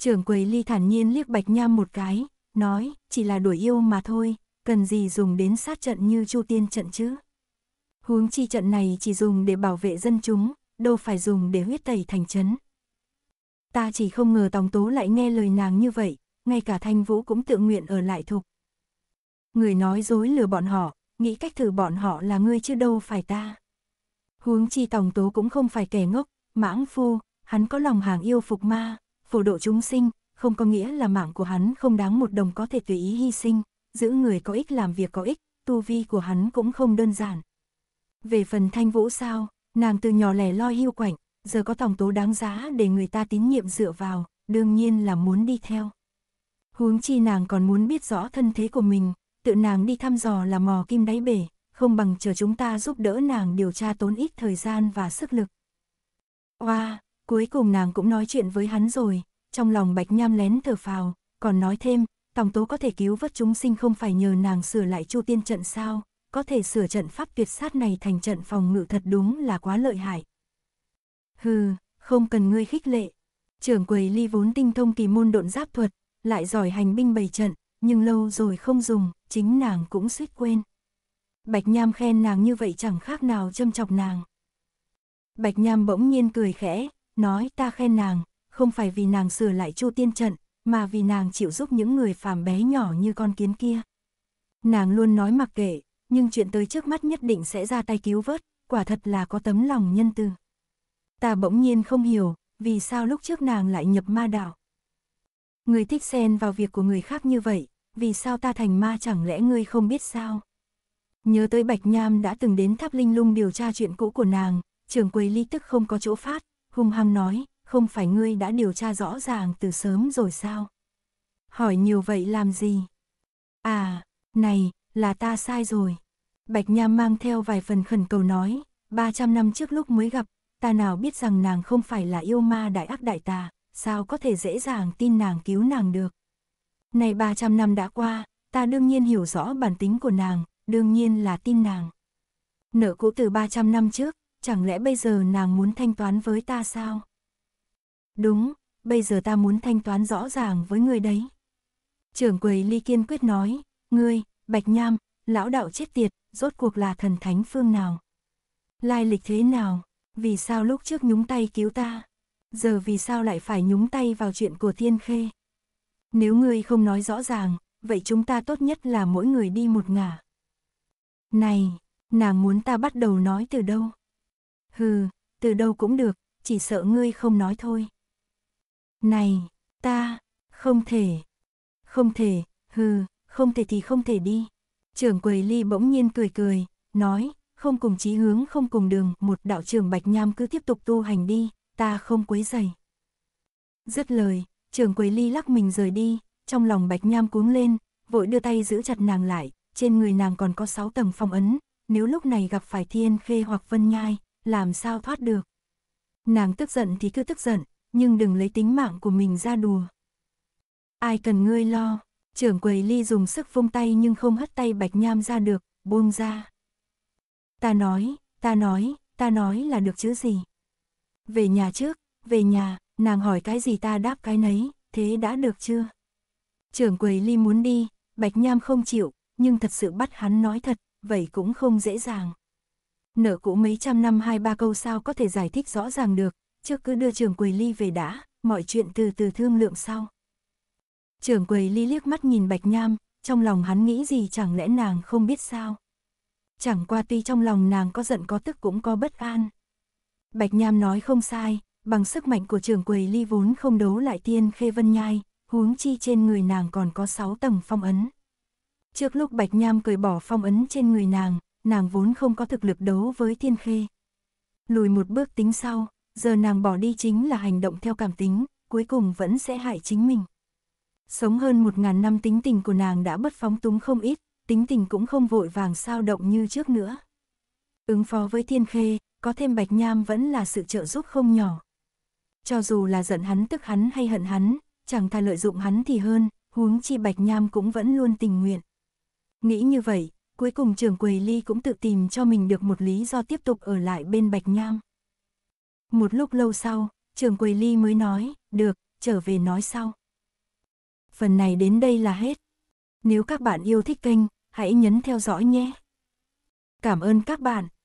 Trưởng quầy ly thản nhiên liếc bạch nham một cái, nói, chỉ là đuổi yêu mà thôi, cần gì dùng đến sát trận như chu tiên trận chứ. Huống chi trận này chỉ dùng để bảo vệ dân chúng, đâu phải dùng để huyết tẩy thành chấn Ta chỉ không ngờ Tòng Tố lại nghe lời nàng như vậy, ngay cả Thanh Vũ cũng tự nguyện ở lại thục. Người nói dối lừa bọn họ, nghĩ cách thử bọn họ là ngươi chứ đâu phải ta. Huống chi Tòng Tố cũng không phải kẻ ngốc, mãng phu, hắn có lòng hàng yêu phục ma, phổ độ chúng sinh, không có nghĩa là mạng của hắn không đáng một đồng có thể tùy ý hy sinh, giữ người có ích làm việc có ích, tu vi của hắn cũng không đơn giản. Về phần thanh vũ sao, nàng từ nhỏ lẻ loi hiu quạnh, giờ có tổng tố đáng giá để người ta tín nhiệm dựa vào, đương nhiên là muốn đi theo. Huống chi nàng còn muốn biết rõ thân thế của mình, tự nàng đi thăm dò là mò kim đáy bể, không bằng chờ chúng ta giúp đỡ nàng điều tra tốn ít thời gian và sức lực. Oa, wow, Cuối cùng nàng cũng nói chuyện với hắn rồi, trong lòng Bạch Nham lén thở phào, còn nói thêm, Tòng Tố có thể cứu vớt chúng sinh không phải nhờ nàng sửa lại Chu Tiên trận sao, có thể sửa trận pháp tuyệt sát này thành trận phòng ngự thật đúng là quá lợi hại. Hừ, không cần ngươi khích lệ. Trưởng quầy Ly vốn tinh thông kỳ môn độn giáp thuật, lại giỏi hành binh bày trận, nhưng lâu rồi không dùng, chính nàng cũng suýt quên. Bạch Nham khen nàng như vậy chẳng khác nào châm chọc nàng. Bạch Nham bỗng nhiên cười khẽ, nói ta khen nàng, không phải vì nàng sửa lại chu tiên trận, mà vì nàng chịu giúp những người phàm bé nhỏ như con kiến kia. Nàng luôn nói mặc kệ, nhưng chuyện tới trước mắt nhất định sẽ ra tay cứu vớt, quả thật là có tấm lòng nhân từ. Ta bỗng nhiên không hiểu, vì sao lúc trước nàng lại nhập ma đạo. Người thích xen vào việc của người khác như vậy, vì sao ta thành ma chẳng lẽ ngươi không biết sao? Nhớ tới Bạch Nham đã từng đến tháp linh lung điều tra chuyện cũ của nàng, trường quầy ly tức không có chỗ phát, hung hăng nói, không phải ngươi đã điều tra rõ ràng từ sớm rồi sao? Hỏi nhiều vậy làm gì? À, này, là ta sai rồi. Bạch Nham mang theo vài phần khẩn cầu nói, 300 năm trước lúc mới gặp, ta nào biết rằng nàng không phải là yêu ma đại ác đại tà, sao có thể dễ dàng tin nàng cứu nàng được. Này 300 năm đã qua, ta đương nhiên hiểu rõ bản tính của nàng, đương nhiên là tin nàng. Nợ cũ từ 300 năm trước, chẳng lẽ bây giờ nàng muốn thanh toán với ta sao? Đúng, bây giờ ta muốn thanh toán rõ ràng với người đấy. Trưởng quầy ly kiên quyết nói, ngươi, bạch nham, lão đạo chết tiệt, rốt cuộc là thần thánh phương nào? Lai lịch thế nào? Vì sao lúc trước nhúng tay cứu ta? Giờ vì sao lại phải nhúng tay vào chuyện của thiên khê? Nếu ngươi không nói rõ ràng, vậy chúng ta tốt nhất là mỗi người đi một ngả. Này, nàng muốn ta bắt đầu nói từ đâu? Hừ, từ đâu cũng được, chỉ sợ ngươi không nói thôi. Này, ta, không thể. Không thể, hừ, không thể thì không thể đi. Trưởng quầy ly bỗng nhiên cười cười, nói, không cùng chí hướng không cùng đường, một đạo trưởng Bạch Nham cứ tiếp tục tu hành đi, ta không quấy dày. Dứt lời, trưởng quầy ly lắc mình rời đi, trong lòng Bạch Nham cuống lên, vội đưa tay giữ chặt nàng lại, trên người nàng còn có sáu tầng phong ấn, nếu lúc này gặp phải thiên khê hoặc vân nhai, làm sao thoát được. Nàng tức giận thì cứ tức giận, nhưng đừng lấy tính mạng của mình ra đùa. Ai cần ngươi lo, trưởng quầy ly dùng sức vung tay nhưng không hất tay bạch nham ra được, buông ra. Ta nói, ta nói, ta nói là được chứ gì. Về nhà trước, về nhà, nàng hỏi cái gì ta đáp cái nấy, thế đã được chưa? Trưởng quầy ly muốn đi, bạch nham không chịu, nhưng thật sự bắt hắn nói thật, vậy cũng không dễ dàng nợ cũ mấy trăm năm hai ba câu sao có thể giải thích rõ ràng được, trước cứ đưa trường quầy ly về đã, mọi chuyện từ từ thương lượng sau. Trường quầy ly liếc mắt nhìn Bạch Nham, trong lòng hắn nghĩ gì chẳng lẽ nàng không biết sao. Chẳng qua tuy trong lòng nàng có giận có tức cũng có bất an. Bạch Nham nói không sai, bằng sức mạnh của trường quầy ly vốn không đấu lại tiên khê vân nhai, huống chi trên người nàng còn có 6 tầng phong ấn. Trước lúc Bạch Nham cởi bỏ phong ấn trên người nàng, nàng vốn không có thực lực đấu với thiên khê. Lùi một bước tính sau, giờ nàng bỏ đi chính là hành động theo cảm tính, cuối cùng vẫn sẽ hại chính mình. Sống hơn một ngàn năm tính tình của nàng đã bất phóng túng không ít, tính tình cũng không vội vàng sao động như trước nữa. Ứng phó với thiên khê, có thêm bạch nham vẫn là sự trợ giúp không nhỏ. Cho dù là giận hắn tức hắn hay hận hắn, chẳng thà lợi dụng hắn thì hơn, huống chi bạch nham cũng vẫn luôn tình nguyện. Nghĩ như vậy, Cuối cùng trường quầy ly cũng tự tìm cho mình được một lý do tiếp tục ở lại bên Bạch Nham. Một lúc lâu sau, trường quầy ly mới nói, được, trở về nói sau. Phần này đến đây là hết. Nếu các bạn yêu thích kênh, hãy nhấn theo dõi nhé. Cảm ơn các bạn.